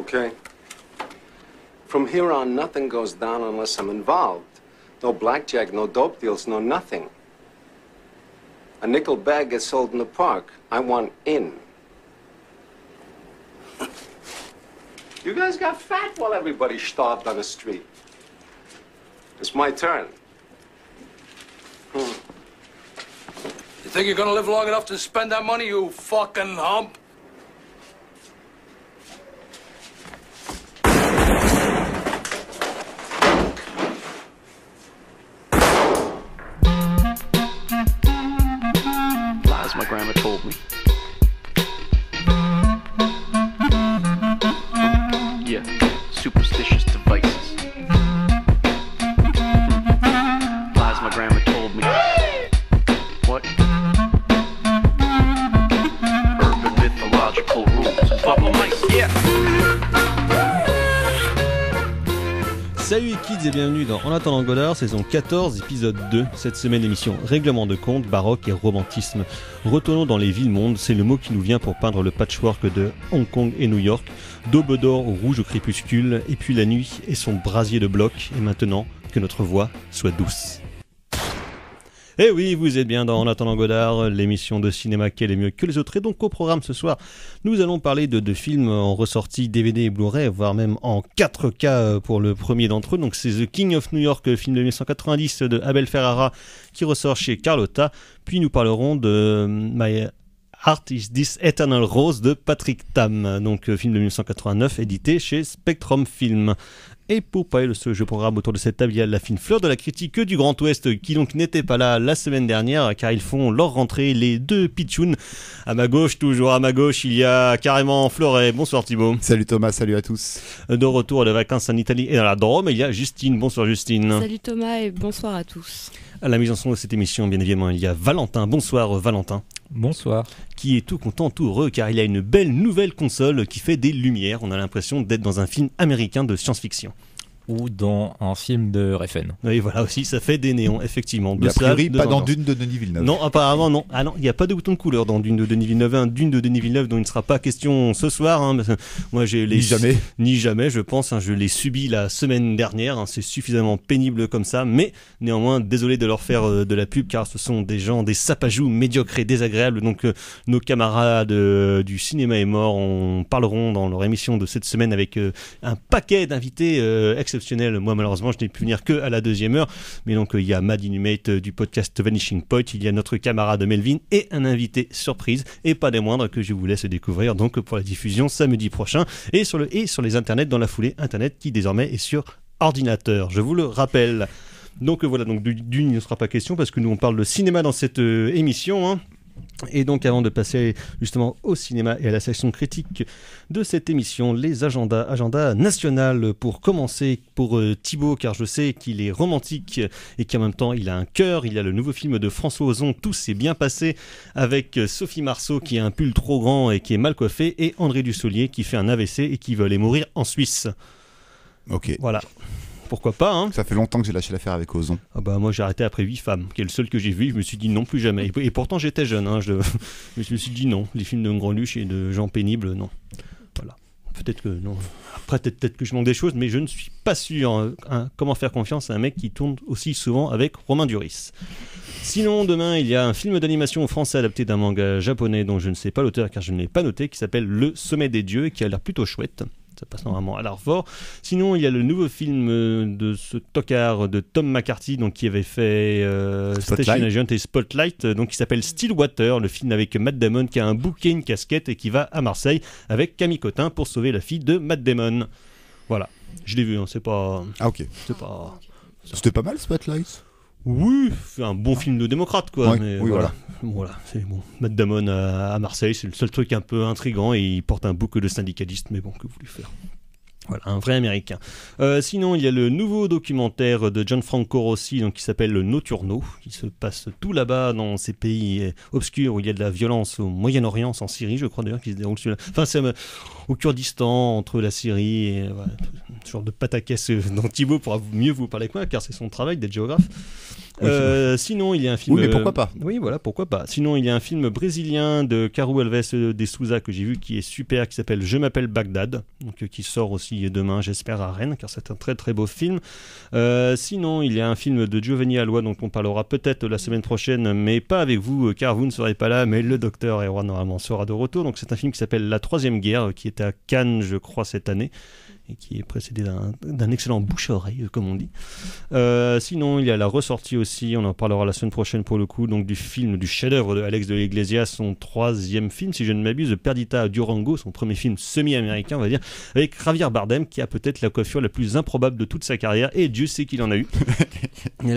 okay? From here on, nothing goes down unless I'm involved. No blackjack, no dope deals, no nothing. A nickel bag gets sold in the park. I want in. you guys got fat while everybody starved on the street. It's my turn. Hmm. You think you're gonna live long enough to spend that money, you fucking hump? saison 14, épisode 2. Cette semaine, émission Règlement de compte, baroque et romantisme. Retournons dans les villes-mondes, c'est le mot qui nous vient pour peindre le patchwork de Hong Kong et New York, d'aube d'or rouge au crépuscule, et puis la nuit et son brasier de blocs, et maintenant que notre voix soit douce. Et eh oui, vous êtes bien dans En attendant Godard, l'émission de cinéma qu'elle est mieux que les autres. Et donc au programme ce soir, nous allons parler de deux films en ressortie DVD et Blu-ray, voire même en 4K euh, pour le premier d'entre eux. Donc c'est The King of New York, film de 1990 de Abel Ferrara qui ressort chez Carlotta. Puis nous parlerons de euh, My Heart is This Eternal Rose de Patrick Tam, donc euh, film de 1989 édité chez Spectrum Film. Et pour parler de ce jeu programme autour de cette table, il y a la fine fleur de la critique du Grand Ouest qui donc n'était pas là la semaine dernière car ils font leur rentrée les deux pitchoun À ma gauche, toujours à ma gauche, il y a carrément Floret. Bonsoir Thibault. Salut Thomas, salut à tous. De retour de vacances en Italie et dans la Drôme, il y a Justine. Bonsoir Justine. Salut Thomas et bonsoir à tous. À la mise en son de cette émission, bien évidemment, il y a Valentin. Bonsoir Valentin. Bonsoir qui est tout content, tout heureux, car il a une belle nouvelle console qui fait des lumières. On a l'impression d'être dans un film américain de science-fiction ou dans un film de Refn. Oui, voilà aussi, ça fait des néons, effectivement. De a pas dans Dune de Denis Villeneuve. Non, apparemment, non. Ah non, il n'y a pas de bouton de couleur dans Dune de Denis Villeneuve. Un Dune de Denis Villeneuve dont il ne sera pas question ce soir. Hein, euh, moi, j'ai les... Ni jamais. Ni jamais, je pense. Hein, je l'ai subi la semaine dernière. Hein, c'est suffisamment pénible comme ça. Mais néanmoins, désolé de leur faire euh, de la pub car ce sont des gens, des sapajous médiocres et désagréables. Donc, euh, nos camarades du cinéma est mort, on parleront dans leur émission de cette semaine avec un paquet d'invités exceptionnels moi, malheureusement, je n'ai pu venir que à la deuxième heure. Mais donc, euh, il y a Mad Inhumate euh, du podcast Vanishing Point. Il y a notre camarade Melvin et un invité surprise. Et pas des moindres que je vous laisse découvrir. Donc, pour la diffusion samedi prochain. Et sur, le, et sur les internets dans la foulée. Internet qui désormais est sur ordinateur. Je vous le rappelle. Donc euh, voilà, donc d'une, il ne sera pas question parce que nous on parle de cinéma dans cette émission. Hein. Et donc avant de passer justement au cinéma et à la section critique de cette émission, les agendas, agenda national pour commencer pour euh, Thibaut car je sais qu'il est romantique et qu'en même temps il a un cœur, il a le nouveau film de François Ozon, tout s'est bien passé avec euh, Sophie Marceau qui a un pull trop grand et qui est mal coiffée et André Dussolier qui fait un AVC et qui veut aller mourir en Suisse. Ok. Voilà pourquoi pas. Hein. Ça fait longtemps que j'ai lâché l'affaire avec Ozon. Ah bah moi j'ai arrêté après 8 femmes, qui est le seul que j'ai vu. Je me suis dit non plus jamais. Et, pourtant j'étais jeune. Hein. je, je, me suis dit non. Les films de Grand luche et de gens pénibles, non. Voilà. Peut-être que non. Après peut-être que je manque des choses, mais je ne suis pas sûr. Hein. comment faire confiance à un mec qui tourne aussi souvent avec Romain Duris. Sinon, demain, il y a un film d'animation français adapté d'un manga japonais dont je ne sais pas l'auteur car je ne l'ai pas noté, qui s'appelle Le Sommet des Dieux et qui a l'air plutôt chouette. Ça passe normalement à fort. Sinon, il y a le nouveau film euh, de ce tocard de Tom McCarthy, donc qui avait fait euh, Station Agent et Spotlight, euh, donc qui s'appelle Stillwater, le film avec Matt Damon qui a un bouquet, une casquette et qui va à Marseille avec Camille Cotin pour sauver la fille de Matt Damon. Voilà, je l'ai vu, hein, c'est pas. Ah ok. pas. Ah, C'était pas mal Spotlight oui, c'est un bon film de démocrate, quoi. mais voilà. Voilà, c'est bon. Matt Damon à, Marseille, c'est le seul truc un peu intrigant et il porte un bouc de syndicaliste, mais bon, que voulez faire voilà, un vrai américain. Euh, sinon, il y a le nouveau documentaire de Gianfranco Rossi donc, qui s'appelle Le Noturno, qui se passe tout là-bas dans ces pays euh, obscurs où il y a de la violence au Moyen-Orient, en Syrie, je crois d'ailleurs, qui se déroule celui-là. Enfin, c'est. Euh, au Kurdistan, entre la Syrie et ce euh, genre de pataquès euh, dont Thibaut pourra mieux vous parler que moi, car c'est son travail d'être géographe. Euh, sinon, il y a un film. Oui, mais pourquoi pas Oui, voilà, pourquoi pas. Sinon, il y a un film brésilien de Caro Alves de Souza que j'ai vu qui est super, qui s'appelle Je m'appelle Bagdad, donc qui sort aussi demain, j'espère, à Rennes, car c'est un très très beau film. sinon, il y a un film de Giovanni Alois, dont on parlera peut-être la semaine prochaine, mais pas avec vous, car vous ne serez pas là, mais le docteur roi normalement sera de retour. Donc, c'est un film qui s'appelle La Troisième Guerre, qui est à Cannes, je crois, cette année, et qui est précédé d'un excellent bouche-oreille, comme on dit. Euh, sinon, il y a la ressortie aussi, on en parlera la semaine prochaine pour le coup, donc du film, du chef-d'œuvre de Alex de Iglesias son troisième film, si je ne m'abuse, Perdita Durango, son premier film semi-américain, on va dire, avec Javier Bardem, qui a peut-être la coiffure la plus improbable de toute sa carrière, et Dieu sait qu'il en a eu. mais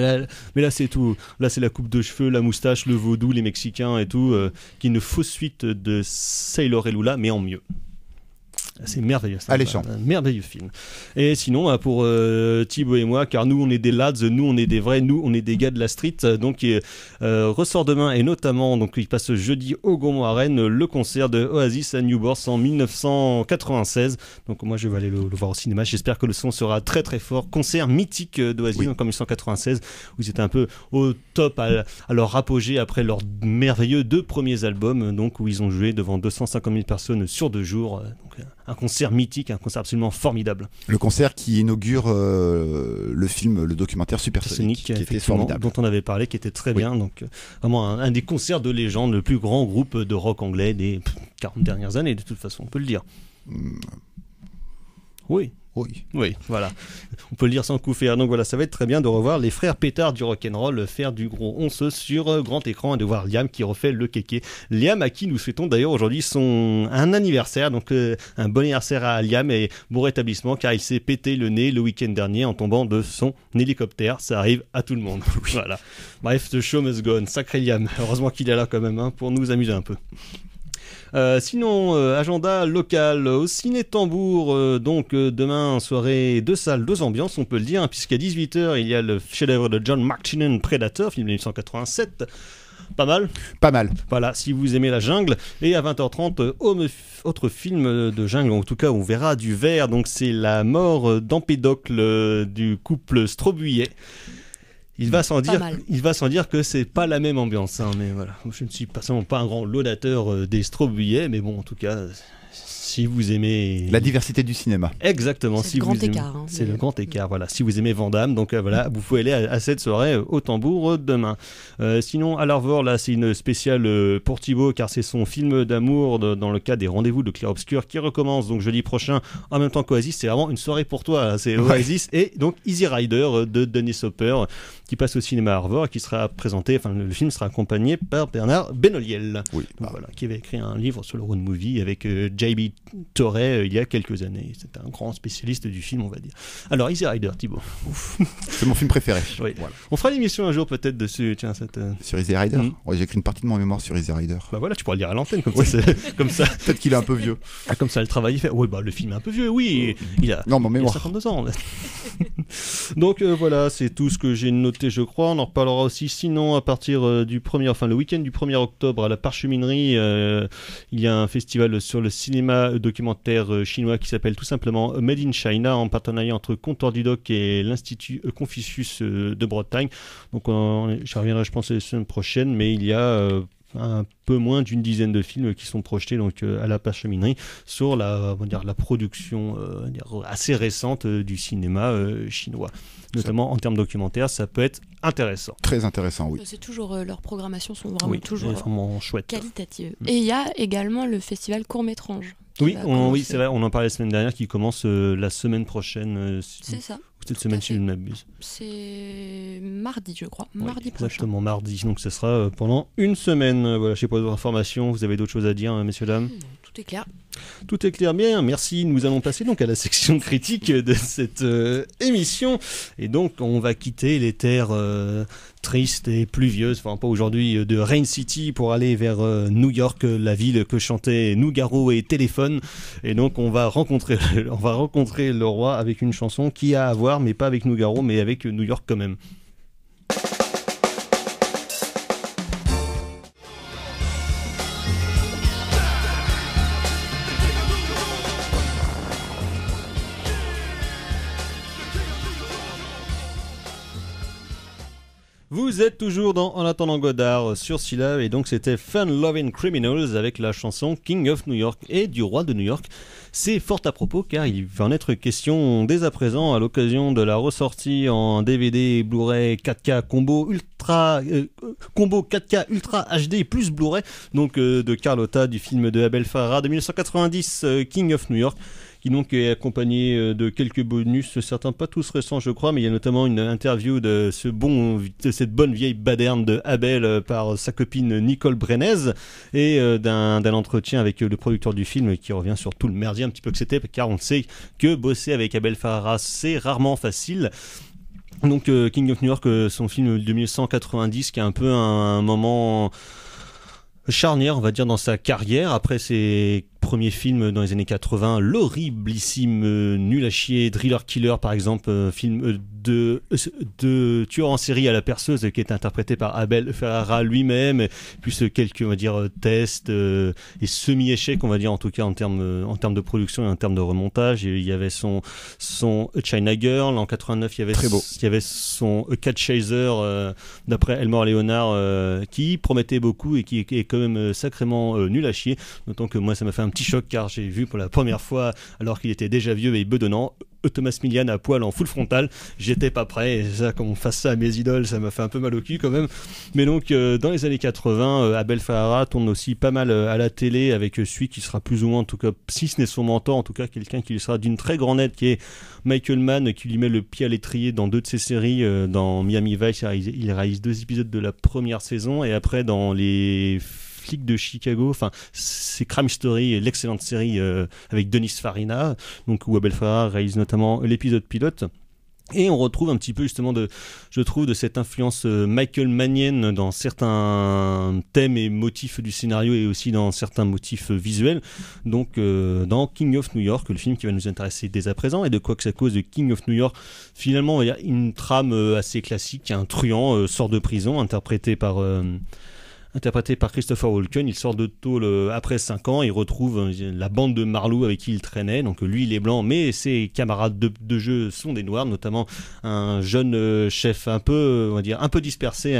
là, c'est tout. Là, c'est la coupe de cheveux, la moustache, le vaudou, les Mexicains et tout, euh, qui est une fausse suite de Sailor et Lula, mais en mieux. C'est merveilleux. C'est un merveilleux film. Et sinon, bah, pour euh, Thibaut et moi, car nous, on est des lads, nous, on est des vrais, nous, on est des gars de la street. Donc, euh, ressort demain et notamment, donc, il passe jeudi au Gaumont Rennes le concert de Oasis à Newborn en 1996. Donc, moi, je vais aller le, voir au cinéma. J'espère que le son sera très, très fort. Concert mythique d'Oasis en 1996, où ils étaient un peu au top, à, leur apogée après leurs merveilleux deux premiers albums, donc, où ils ont joué devant 250 000 personnes sur deux jours. Donc, euh, un concert mythique, un concert absolument formidable. Le concert qui inaugure euh, le film, le documentaire super qui était formidable. dont on avait parlé, qui était très bien. Donc euh, vraiment un, des concerts de légende, le plus grand groupe de rock anglais des 40 dernières années, de toute façon, on peut le dire. Hmm. Oui, oui. voilà. On peut le dire sans coup faire. Donc voilà, ça va être très bien de revoir les frères pétards du rock'n'roll faire du gros once sur euh, grand écran et de voir Liam qui refait le kéké. Liam à qui nous souhaitons d'ailleurs aujourd'hui son un anniversaire, donc euh, un bon anniversaire à Liam et bon rétablissement car il s'est pété le nez le week-end dernier en tombant de son hélicoptère. Ça arrive à tout le monde. voilà. Bref, The Show Must Go Sacré Liam. Heureusement qu'il est là quand même hein, pour nous amuser un peu. Euh, sinon, euh, agenda local au Ciné Tambour. Euh, donc demain, soirée deux salles, deux ambiances, on peut le dire, puisqu'à 18h, il y a le chef-d'œuvre de John McTiernan, Predator, film de 1987. Pas mal Pas mal. Voilà, si vous aimez la jungle. Et à 20h30, autre film de jungle, en tout cas, on verra du vert. Donc, c'est la mort d'Empédocle du couple Strobuyet il va sans dire, il va sans dire que c'est pas la même ambiance. Hein, mais voilà, je ne suis pas un grand laudateur euh, des Strobillets, mais bon, en tout cas, si vous aimez la diversité du cinéma. Exactement. C'est si le grand écart. Hein, c'est le grand écart. Voilà. Si vous aimez Vandame, donc euh, voilà, vous pouvez aller à, cette soirée au tambour euh, demain. sinon, à l'Arvor, là, c'est une spéciale pour Thibaut car c'est son film d'amour dans le cadre des rendez-vous de Clair Obscur qui recommence donc jeudi prochain en même temps qu'Oasis. C'est vraiment une soirée pour toi. Hein. C'est Oasis et donc Easy Rider de Dennis Hopper qui passe au cinéma à Harvard et qui sera présenté, enfin le film sera accompagné par Bernard Benoliel, ah. qui avait écrit un livre sur le road movie avec euh, J.B. Torrey euh, il y a quelques années. C'est un grand spécialiste du film, on va dire. Alors Easy Rider, Thibaut. C'est mon film préféré. On fera l'émission un jour peut-être dessus. Tiens, cette, euh, Sur Easy Rider hmm. J'ai écrit une partie de mon mémoire sur Easy Rider. Bah voilà, tu pourras le lire à l'antenne comme, comme, ça. Peut-être qu'il est un peu vieux. Ah, comme ça, le travail est fait. Oui, bah le film est un peu vieux, oui. Il a, non, il a 52 ans. donc voilà, c'est tout ce que j'ai noté je crois. On en reparlera aussi. Sinon, à partir euh, du 1er, enfin le week-end du 1er octobre, à la Parcheminerie euh, il y a un festival sur le cinéma documentaire euh, chinois qui s'appelle tout simplement Made in China, en partenariat entre Comptoir du Doc et l'Institut Confucius de Bretagne. Donc, je reviendrai, je pense, la semaine prochaine, mais il y a un peu moins d'une dizaine de films qui sont projetés donc euh, à la Pacheminerie sur la, dire, la production euh, assez récente euh, du cinéma chinois. Notamment en termes documentaires, ça peut être intéressant. Très intéressant, oui. C'est toujours leur leurs programmations sont vraiment oui, toujours vraiment chouette. qualitative mm. Et il y a également le festival Court Métrange. Oui, oui, c'est vrai, on en parlait la semaine dernière, qui commence la semaine prochaine. c'est ça cette semaine, si je ne m'abuse. C'est mardi, je crois. Mardi prochain. Exactement, mardi. Donc, ce sera euh, pendant une semaine. Voilà, je sais pas d'autres informations. Vous avez d'autres choses à dire, hein, messieurs, dames hmm, Tout est clair. Tout est clair, bien, merci. Nous allons passer donc à la section critique de cette euh, émission. Et donc, on va quitter les terres euh, tristes et pluvieuses, enfin pas aujourd'hui, euh, de Rain City pour aller vers New York, la ville que chantaient Nougaro et Téléphone. Et donc, on va, rencontrer, on va rencontrer le roi avec une chanson qui a à voir, mais pas avec Nougaro, mais avec New York quand même. Vous êtes toujours dans En attendant Godard sur Silla et donc c'était Fun Loving Criminals avec la chanson King of New York et du roi de New York. C'est fort à propos car il va en être question dès à présent à l'occasion de la ressortie en DVD Blu-ray 4K combo ultra euh, euh, combo 4K ultra HD plus Blu-ray donc euh, de Carlotta du film de Abel Farah de 1990 King of New York qui est accompagné euh, de quelques bonus, certains pas tous récents je crois, mais il y a notamment une interview de cette bonne vieille baderne de Abel euh, par sa copine Nicole Brenez et euh, d'un, entretien avec le producteur du film qui revient sur tout le merdier un petit peu que c'était, car on sait que bosser avec Abel Farah c'est rarement facile. Donc King of New York, son film 2190, qui est un peu un, moment charnière, on va dire, dans sa carrière. Après, ses premier film dans les années 80, l'horriblissime euh, nul à chier Driller Killer par exemple, un euh, film euh, de, de tueur en série à la perceuse qui est interprété par Abel Ferrara lui-même, plus quelques on va dire tests et semi-échecs on va dire en tout cas en termes en termes de production et en termes de remontage. il y avait son son China Girl en 89, il y avait Très beau. il y avait son Cat Chaser d'après Elmore Leonard qui promettait beaucoup et qui est quand même sacrément nul à chier. D'autant que moi ça m'a fait un petit choc car j'ai vu pour la première fois, alors qu'il était déjà vieux et bedonnant, Thomas Millian à poil en full frontal. J'étais pas prêt. Et ça, quand on fasse ça à mes idoles, ça m'a fait un peu mal au cul quand même. Mais donc, euh, dans les années 80, euh, Abel Ferrara tourne aussi pas mal euh, à la télé avec celui qui sera plus ou moins, en tout cas, si ce n'est son mentor, en tout cas, quelqu'un qui lui sera d'une très grande aide, qui est Michael Mann, qui lui met le pied à l'étrier dans deux de ses séries. dans Miami Vice, il réalise deux épisodes de la première saison et après dans les flic de Chicago. Enfin, c'est Crime Story, l'excellente série euh, avec Denis Farina, donc où Abel Farah réalise notamment l'épisode pilote. Et on retrouve un petit peu justement de, je trouve, de cette influence euh, Michael Mannienne dans certains thèmes et motifs du scénario et aussi dans certains motifs visuels. Donc euh, dans King of New York, le film qui va nous intéresser dès à présent, et de quoi que ça cause King of New York, finalement il y a une trame assez classique, un truand sort de prison interprété par interprété par Christopher Walken. Il sort de tôle euh, après 5 ans, il retrouve euh, la bande de Marlou avec qui il traînait. Donc lui, il est blanc, mais ses camarades de, jeu sont des noirs, notamment un jeune euh, chef un peu, on va dire, un peu dispersé,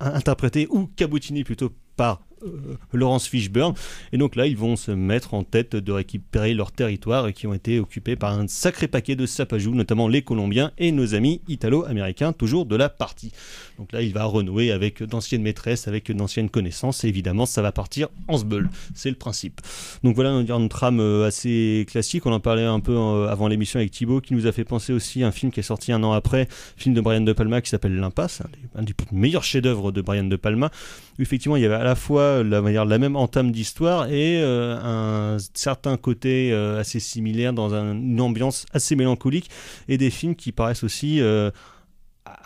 interprété, ou Cabotini plutôt par euh, Laurence Fishburne. Et donc là, ils vont se mettre en tête de récupérer leur territoire qui ont été occupés par un sacré paquet de sapajous, notamment les Colombiens et nos amis italo-américains, toujours de la partie. Donc là, il va renouer avec d'anciennes maîtresses, avec d'anciennes connaissances, et évidemment, ça va partir en sbeul. C'est le principe. Donc voilà une, une trame euh, assez classique. On en parlait un peu euh, avant l'émission avec Thibaut, qui nous a fait penser aussi à un film qui est sorti un an après, film de Brian De Palma qui s'appelle L'Impasse, un des, un des meilleurs chefs-d'œuvre de Brian De Palma. Effectivement, il y avait à la fois la, même entame d'histoire et euh, un certain côté euh, assez similaire dans une ambiance assez mélancolique et des films qui paraissent aussi euh,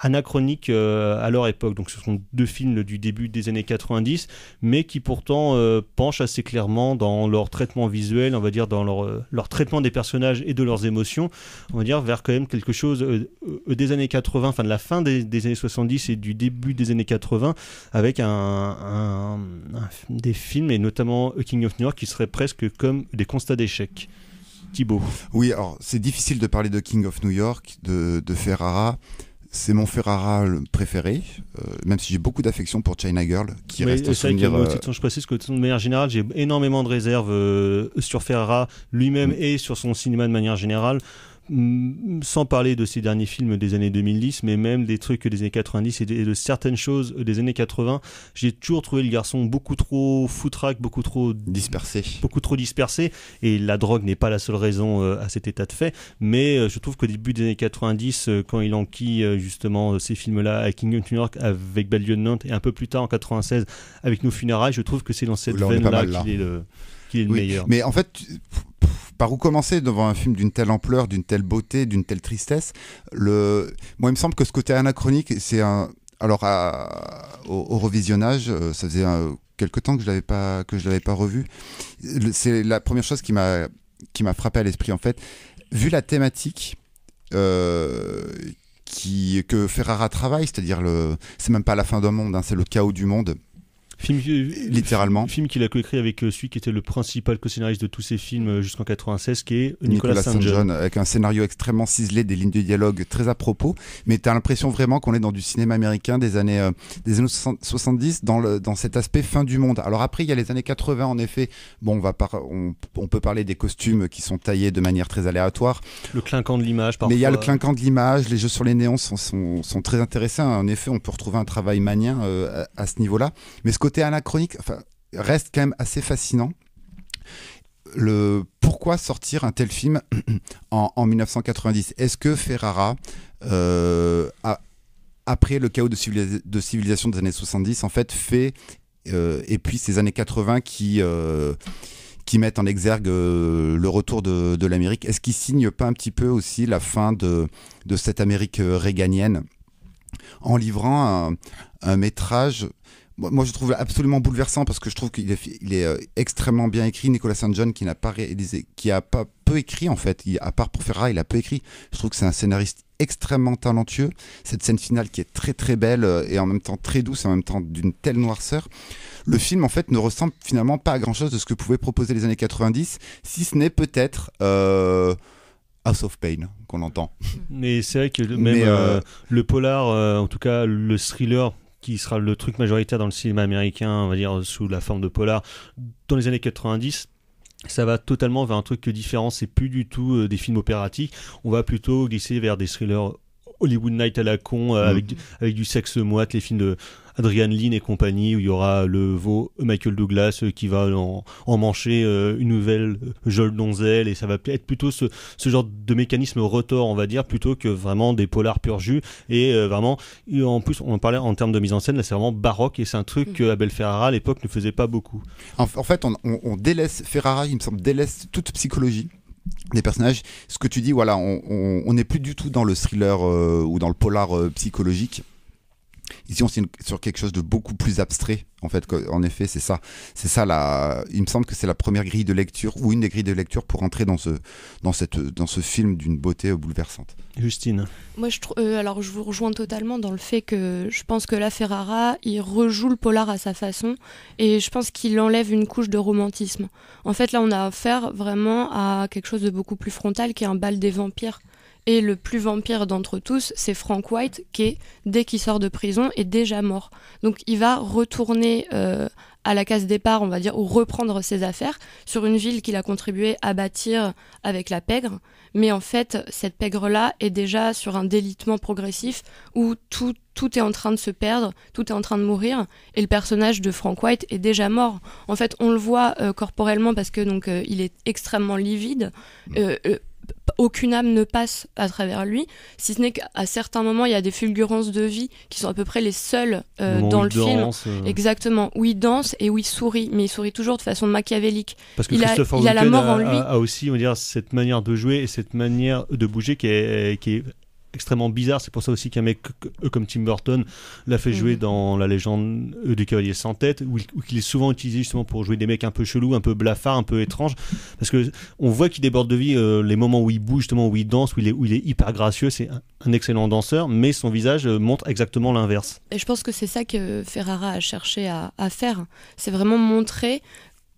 anachronique euh, à leur époque. Donc ce sont deux films du début des années 90, mais qui pourtant euh, penchent assez clairement dans leur traitement visuel, on va dire dans euh, leur, traitement des personnages et de leurs émotions, on va dire vers quand même quelque chose des années 80, enfin de la fin des, années 70 et du début des années 80, avec un, des films, et notamment King of New York, qui serait presque comme des constats d'échec. Thibaut. Oui, alors c'est difficile de parler de King of New York, de Ferrara, c'est mon Ferrara préféré, euh, même si j'ai beaucoup d'affection pour China Girl, qui reste un souvenir. Euh, je précise que de manière générale, j'ai énormément de réserves euh, sur Ferrara lui-même mm. et sur son cinéma de manière générale sans parler de ces derniers films des années 2010, mais même des trucs des années 90 et de, certaines choses euh, des années 80, j'ai toujours trouvé le garçon beaucoup trop foutraque, beaucoup trop dispersé. Beaucoup trop dispersé. Et la drogue n'est pas la seule raison euh, à cet état de fait, mais euh, je trouve qu'au début des années 90, quand il enquille justement ces films-là à King of New York avec Belle Nantes et un peu plus tard en 96 avec Nos Funérailles, je trouve que c'est dans cette veine-là qu'il est le, meilleur. Mais en fait par où commencer devant un film d'une telle ampleur, d'une telle beauté, d'une telle tristesse le... Moi, il me semble que ce côté anachronique, c'est un. Alors, au, revisionnage, euh, ça faisait quelques quelque temps que je l'avais pas que je l'avais pas revu. C'est la première chose qui m'a qui m'a frappé à l'esprit en fait. Vu la thématique. Euh, que Ferrara travaille, c'est-à-dire le, c'est même pas la fin d'un monde, hein, c'est le chaos du monde. Film, euh, littéralement. Film qu'il a coécrit avec euh, celui qui était le principal co-scénariste de tous ses films euh, jusqu'en 96, qui est Nicolas, Nicolas Avec un scénario extrêmement ciselé, des lignes de dialogue très à propos, mais tu as l'impression vraiment qu'on est dans du cinéma américain des années, des années 70, dans, le, dans cet aspect fin du monde. Alors après, il y a les années 80, en effet. Bon, on, va par, on, peut parler des costumes qui sont taillés de manière très aléatoire. Le clinquant de l'image, parfois. Mais il y a le clinquant de l'image, les jeux sur les néons sont, sont, très intéressants. En effet, on peut retrouver un travail manien à, ce niveau-là. Mais ce côté anachronique enfin, reste quand même assez fascinant. Le, pourquoi sortir un tel film en, 1990 Est-ce que Ferrara euh, après le chaos de, civilisation des années 70, en fait, fait, euh, et puis ces années 80 qui, euh, qui mettent en exergue le retour de, l'Amérique, est-ce qu'il signe pas un petit peu aussi la fin de, cette Amérique réganienne en livrant un, un métrage moi, je trouve absolument bouleversant parce que je trouve qu'il est, euh, extrêmement bien écrit. Nicolas saint John, qui n'a pas réalisé, qui a pas peu écrit en fait, à part pour Ferra, il a peu écrit. Je trouve que c'est un scénariste extrêmement talentueux. Cette scène finale qui est très très belle euh, et en même temps très douce, et en même temps d'une telle noirceur. Le film en fait ne ressemble finalement pas à grand chose de ce que pouvaient proposer les années 90, si ce n'est peut-être. Euh, House of Pain qu'on entend. Mais c'est vrai que même le polar, en tout cas le thriller, qui sera le truc majoritaire dans le cinéma américain, on va dire sous la forme de polar, dans les années 90 ça va totalement vers un truc différent, c'est plus du tout euh, des films opératiques, on va plutôt glisser vers des thrillers Hollywood Night à la con, euh, avec, mhm. avec, du sexe moite, les films de, Adrian Lynn et compagnie, où il y aura le veau Michael Douglas euh, qui va en, euh, une nouvelle euh, jolie Donzel, et ça va être plutôt ce, genre de mécanisme retort, on va dire, plutôt que vraiment des polars pur jus. Et vraiment, en plus, on en parlait en termes de mise en scène, là c'est vraiment baroque, et c'est un truc mm. que Ferrara à l'époque ne faisait pas beaucoup. En, fait, on, délaisse, Ferrara, il me semble, délaisse toute psychologie des personnages. Ce que tu dis, voilà, on n'est plus du tout dans le thriller ou dans le polar psychologique. Ici, on est sur quelque chose de beaucoup plus abstrait, en fait. En effet, c'est ça. C'est ça, il me semble que c'est la première grille de lecture, ou une des grilles de lecture pour entrer dans ce, film d'une beauté bouleversante. Justine Moi, je, euh, alors, je vous rejoins totalement dans le fait que je pense que la Ferrara, il rejoue le polar à sa façon, et je pense qu'il enlève une couche de romantisme. En fait, là, on a affaire vraiment à quelque chose de beaucoup plus frontal, qui est un bal des vampires et le plus vampire d'entre tous, c'est Frank White, qui dès qu'il sort de prison, est déjà mort. Donc il va retourner euh, à la case départ, on va dire, ou reprendre ses affaires sur une ville qu'il a contribué à bâtir avec la pègre. Mais en fait, cette pègre-là est déjà sur un délitement progressif où tout, tout est en train de se perdre, tout est en train de mourir, et le personnage de Frank White est déjà mort. En fait, on le voit euh, corporellement parce que donc euh, il est extrêmement livide aucune âme ne passe à travers lui, si ce n'est qu'à certains moments, il y a des fulgurances de vie qui sont à peu près les seules euh, dans le film. Euh. Exactement, où il danse et où il sourit, mais il sourit toujours de façon machiavélique. Parce que il, a, la mort en lui. aussi, on dire, cette manière de jouer et cette manière de bouger qui est, qui est extrêmement bizarre. C'est pour ça aussi qu'un mec comme Tim Burton l'a fait jouer mm. dans la légende euh, du Cavalier sans tête, où il est souvent utilisé justement pour jouer des mecs un peu chelous, un peu blafards, un peu étranges, parce que on voit qu'il déborde de vie euh, les moments où il bouge, justement où il danse, où il est, où il est hyper gracieux. C'est un, excellent danseur, mais son visage euh, montre exactement l'inverse. Et je pense que c'est ça que Ferrara a cherché à faire. C'est vraiment montrer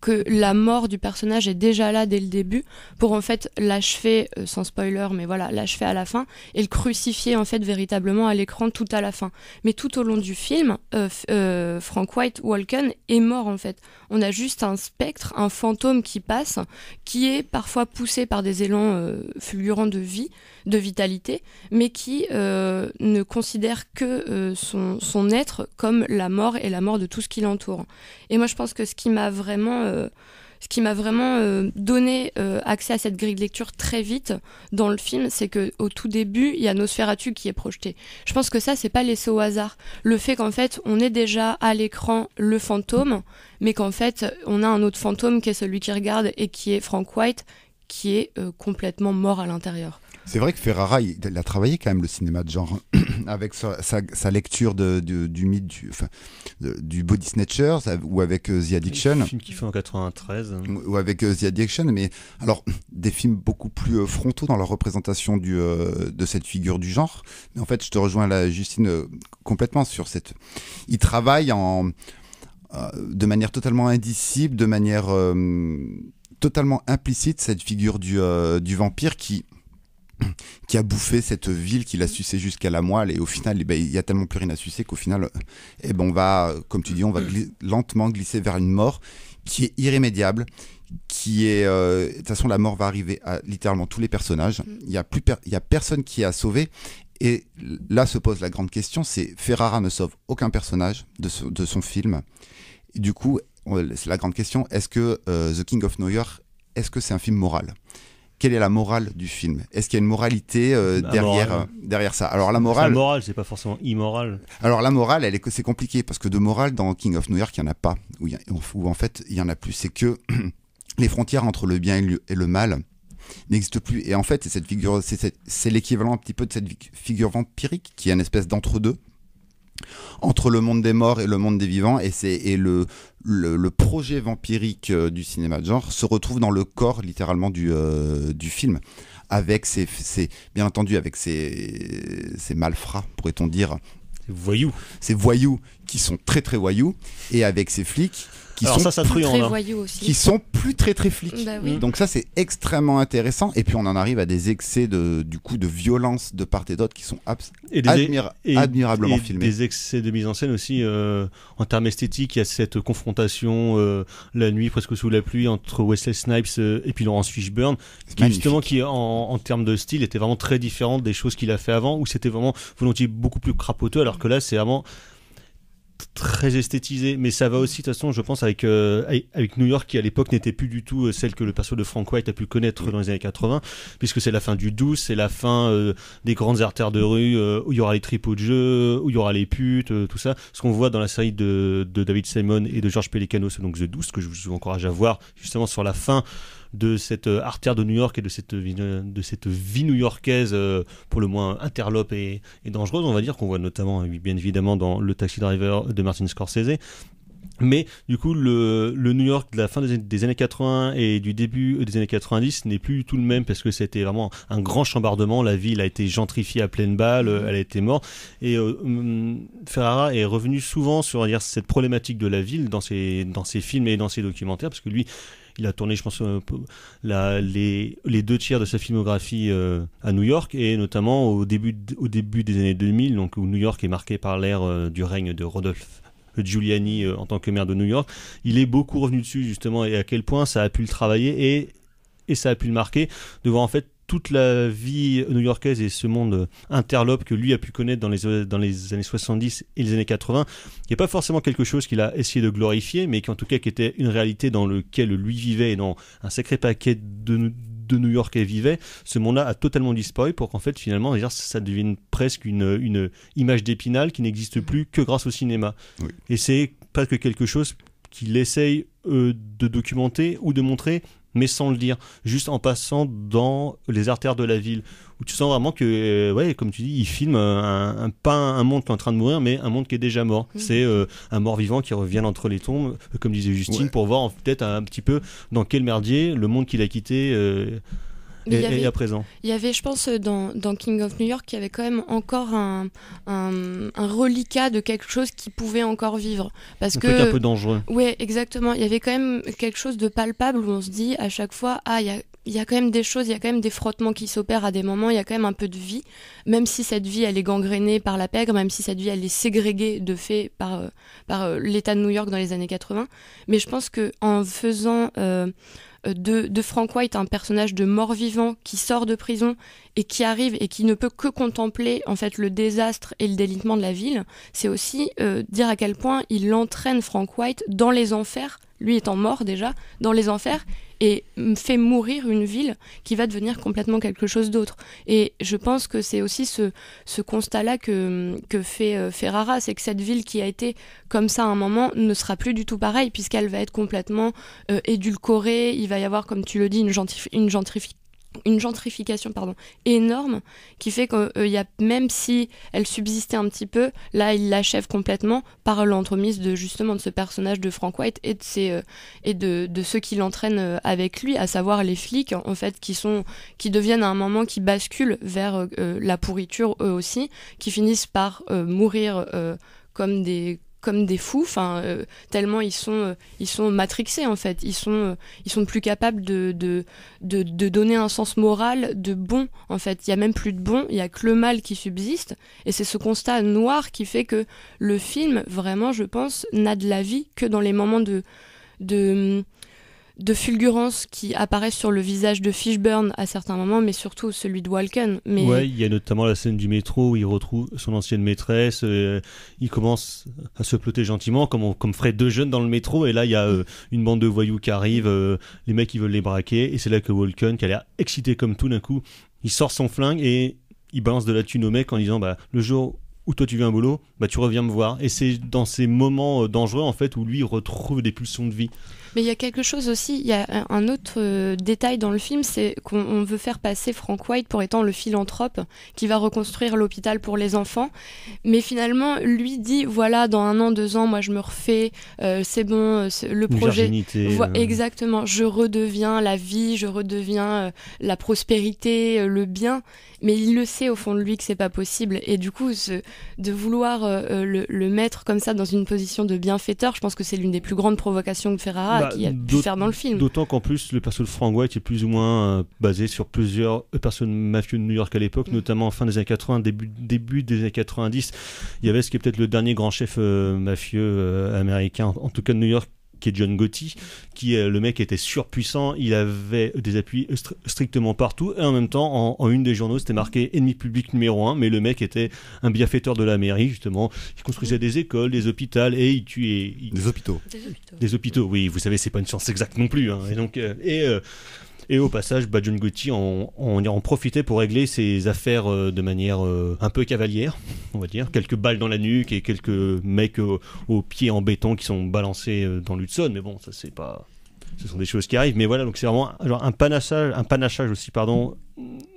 que la mort du personnage est déjà là dès le début pour en fait l'achever euh, sans spoiler mais voilà l'achever à la fin et le crucifier en fait véritablement à l'écran tout à la fin mais tout au long du film euh, euh, Frank White Walken est mort en fait on a juste un spectre, un fantôme qui passe, qui est parfois poussé par des élans euh, fulgurants de vie, de vitalité, mais qui euh, ne considère que euh, son, son, être comme la mort et la mort de tout ce qui l'entoure. Et moi, je pense que ce qui m'a vraiment ce qui m'a vraiment euh, donné euh, accès à cette grille de lecture très vite dans le film, c'est que au tout début, il y a Nosferatu qui est projeté. Je pense que ça, c'est pas laissé au hasard. Le fait qu'en fait, on ait déjà à l'écran le fantôme, mais qu'en fait, on a un autre fantôme qui est celui qui regarde et qui est Frank White, qui est euh, complètement mort à l'intérieur. C'est vrai que Ferrara, il, a travaillé quand même le cinéma de genre hein, avec sa, lecture du mythe du, du Body Snatchers ou avec euh, The Addiction. Un film qui fait en 93. Hein. Ou, avec euh, The Addiction, mais alors des films beaucoup plus euh, frontaux dans leur représentation du, de cette figure du genre. Mais en fait, je te rejoins là, Justine, complètement sur cette. Il travaille en de manière totalement indicible, de manière totalement implicite, cette figure du, du vampire qui, qui a bouffé cette ville qui l'a sucé jusqu'à la moelle et au final eh ben, il y a tellement plus rien à sucer qu'au final euh, eh ben, on va comme tu dis on va lentement glisser vers une mort qui est irrémédiable qui est euh, de toute façon la mort va arriver à littéralement tous les personnages mm. il y a plus a personne qui est à sauver et là se pose la grande question c'est Ferrara ne sauve aucun personnage de, son film du coup c'est la grande question est-ce que euh, The King of New York est-ce que c'est un film moral quelle est la morale du film Est-ce qu'il y a une moralité euh, derrière, euh, derrière ça Alors la morale. ce morale, c'est pas forcément immoral. Alors la morale, elle est, c'est compliqué parce que de morale dans King of New York, il y en a pas. Ou en fait, il y en a plus. C'est que les frontières entre le bien et le, mal n'existent plus. Et en fait, c'est cette figure, c'est l'équivalent un petit peu de cette figure vampirique qui est une espèce d'entre-deux entre le monde des morts et le monde des vivants et c'est le le, projet vampirique euh, du cinéma de genre se retrouve dans le corps littéralement du, euh, film, avec ses, bien entendu avec ses, ses malfrats, pourrait-on dire. Voyous. Ces voyous qui sont très très voyous, et avec ces flics qui sont plus très qui sont plus très très flics. Bah Donc ça c'est extrêmement intéressant et puis on en arrive à des excès de du coup de violence de part et d'autre qui sont et filmés. et, admirablement filmés. Des excès de mise en scène aussi euh, en termes esthétiques, il y a cette confrontation euh, la nuit presque sous la pluie entre Wesley Snipes euh, et puis Laurence Fishburne qui justement qui en, en, termes de style était vraiment très différente des choses qu'il a fait avant où c'était vraiment volontiers beaucoup plus crapoteux alors que là c'est vraiment très esthétisé, mais ça va aussi, de toute façon, je pense, avec, euh, avec New York, qui à l'époque n'était plus du tout euh, celle que le perso de Frank White a pu connaître mm. dans les années 80, puisque c'est la fin du 12, c'est la fin euh, des grandes artères de rue, où il y aura les tripots de jeu, où il y aura les putes, tout ça. Ce qu'on voit dans la série de, David Simon et de George Pelicano, c'est donc The 12, que je vous encourage à voir, justement, sur la fin de cette euh, artère de New York et de cette vie, de cette vie new-yorkaise euh, pour le moins interlope et, dangereuse, on va dire, qu'on voit notamment, hein, bien évidemment, dans Le Taxi Driver de Martin Scorsese, mais du coup, le, New York de la fin des, années 80 et du début euh, des années 90 n'est plus tout le même parce que c'était vraiment un grand chambardement. La ville a été gentrifiée à pleine balle, elle a été morte. Et hum, Ferrara est revenu souvent sur dire, cette problématique de la ville dans ses, dans ses films et dans ses documentaires parce que lui, il a tourné, je pense, les, les, deux tiers de sa filmographie euh, à New York et notamment au début, des années 2000, donc où New York est marqué par l'ère euh, du règne de Rodolphe Giuliani euh, en tant que maire de New York. Il est beaucoup revenu dessus justement et à quel point ça a pu le travailler et et ça a pu le marquer de voir en fait toute la vie new-yorkaise et ce monde euh, interlope que lui a pu connaître dans les, euh, dans les années 70 et les années 80, il n'y a pas forcément quelque chose qu'il a essayé de glorifier, mais qui en tout cas qui était une réalité dans laquelle lui vivait et dans un sacré paquet de, New yorkais et vivait, ce monde-là a totalement disparu pour qu'en fait finalement ça devienne presque une, image d'épinal qui n'existe plus que grâce au cinéma. Et c'est que quelque chose qu'il essaye euh, de documenter ou de montrer mais sans le dire, juste en passant dans les artères de la ville, où tu sens vraiment que, euh, ouais, comme tu dis, il filme un, pas un monde qui est en train de mourir, mais un monde qui est déjà mort. Mm. C'est euh, un mort-vivant qui revient entre les tombes, euh, comme disait Justine, pour voir peut-être un, petit peu dans quel merdier le monde qu'il a quitté à présent Il y avait, je pense, dans, King of New York, il y avait quand même encore un, reliquat de quelque chose qui pouvait encore vivre. Parce un que, un peu dangereux. Oui, exactement. Il y avait quand même quelque chose de palpable où on se dit à chaque fois, ah, il y a quand même des choses, il y a quand même des frottements qui s'opèrent à des moments, il y a quand même un peu de vie, même si cette vie elle est gangrénée par la pègre, même si cette vie elle est ségrégée de fait par, euh, par euh, l'État de New York dans les années 80. Mais je pense que en faisant euh, euh, de, Frank White, un personnage de mort-vivant qui sort de prison et qui arrive et qui ne peut que contempler en fait le désastre et le délitement de la ville, c'est aussi euh, dire à quel point il entraîne Frank White dans les enfers, lui étant mort déjà, dans les enfers et fait mourir une ville qui va devenir complètement quelque chose d'autre. Et je pense que c'est aussi ce, ce constat-là que, que fait euh, Ferrara, c'est que cette ville qui a été comme ça à un moment ne sera plus du tout pareille puisqu'elle va être complètement euh, édulcorée, il va y avoir, comme tu le dis, une gentrification une gentrification pardon énorme qui fait que euh, y a, même si elle subsistait un petit peu là il l'achève complètement par l'entremise de justement de ce personnage de Frank White et de ses, euh, et de, ceux qui l'entraînent euh, avec lui à savoir les flics en fait qui sont qui deviennent à un moment qui basculent vers la pourriture eux aussi qui finissent par mourir comme des comme des fous, enfin euh, tellement ils sont euh, ils sont matrixés en fait, ils sont euh, ils sont plus capables de, de, donner un sens moral de bon en fait. Il y a même plus de bon, il y a que le mal qui subsiste et c'est ce constat noir qui fait que le film vraiment je pense n'a de la vie que dans les moments de de de fulgurances qui apparaissent sur le visage de Fishburne à certains moments, mais surtout celui de Walken. Mais... il y a notamment la scène du métro où il retrouve son ancienne maîtresse, euh, il commence à se ploter gentiment, comme, on, comme ferait deux jeunes dans le métro, et là il y a euh, une bande de voyous qui arrive, euh, les mecs ils veulent les braquer, et c'est là que Walken, qui a l'air excité comme tout d'un coup, il sort son flingue et il balance de la thune au mec en disant bah, le jour où toi tu viens un boulot, bah tu reviens me voir. Et c'est dans ces moments dangereux en fait où lui retrouve des pulsions de vie. Mais il y a quelque chose aussi, il y a un autre euh, détail dans le film, c'est qu'on veut faire passer Frank White pour étant le philanthrope qui va reconstruire l'hôpital pour les enfants. Mais finalement, lui dit voilà, dans un an, deux ans, moi je me refais, euh, c'est bon, euh, le projet. Exactement, je redeviens la vie, je redeviens la prospérité, le bien mais il le sait au fond de lui que c'est pas possible. Et du coup, de vouloir euh, euh, le, mettre comme ça dans une position de bienfaiteur, je pense que c'est l'une des plus grandes provocations que Ferrara bah, qui a pu faire dans le film. D'autant qu'en plus, le perso de Frank White est plus ou moins euh, basé sur plusieurs personnes mafieux de New York à l'époque, mm. notamment fin des années 80, début, début des années 90. Il y avait ce qui est peut-être le dernier grand chef mafieux américain, en tout cas de New York, qui est John Gotti, qui euh, le mec était surpuissant, il avait des appuis strictement partout, et en même temps, en, une des journaux, c'était marqué ennemi public numéro un, mais le mec était un bienfaiteur de la mairie, justement. Il construisait des écoles, des hôpitaux, et il tuait. Des hôpitaux. Des hôpitaux. oui, vous savez, c'est pas une science exacte non plus. Hein. Et donc, euh, et. Euh, et au passage, John Gotti en, en, profitait pour régler ses affaires euh, de manière euh, un peu cavalière, on va dire. Quelques balles dans la nuque et quelques mecs euh, aux pieds en béton qui sont balancés dans l'Hudson. Mais bon, ça c'est pas ce sont des choses qui arrivent. Mais voilà, donc c'est vraiment un panachage, un panachage aussi, pardon,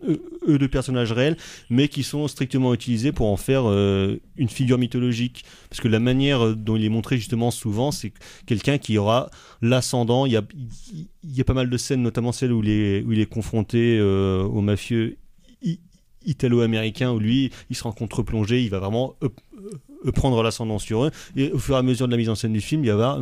eux euh, de personnages réels, mais qui sont strictement utilisés pour en faire euh, une figure mythologique. Parce que la manière euh, dont il est montré justement souvent, c'est quelqu'un qui aura l'ascendant. Il y a, il y pas mal de scènes, notamment celle où il est, où il est confronté au mafieux italo-américain où lui, il se rencontre plongé, il va vraiment prendre l'ascendant sur eux. Et au fur et à mesure de la mise en scène du film, il y a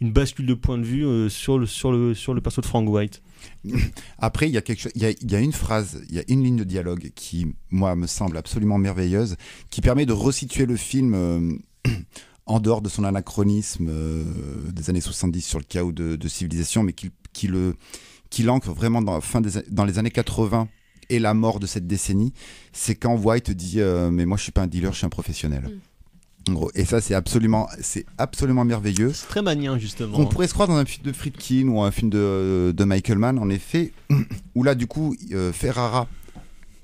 une bascule de point de vue sur, le, sur, le, sur le perso de Frank White. Après, il y, a il, y une phrase, il y a une ligne de dialogue qui, moi, me semble absolument merveilleuse, qui permet de resituer le film euh, en dehors de son anachronisme euh, des années 70 sur le chaos de, civilisation, mais qui, le, qui l'ancre vraiment dans, fin des, dans les années 80 et la mort de cette décennie. C'est quand White dit euh, Mais moi, je suis pas un dealer, je suis un professionnel. Mm. Et ça, c'est absolument, c'est absolument merveilleux. C'est très manien, justement. On pourrait se croire dans un film de Friedkin ou un film de, de Michael Mann, en effet, où là, du coup, euh, Ferrara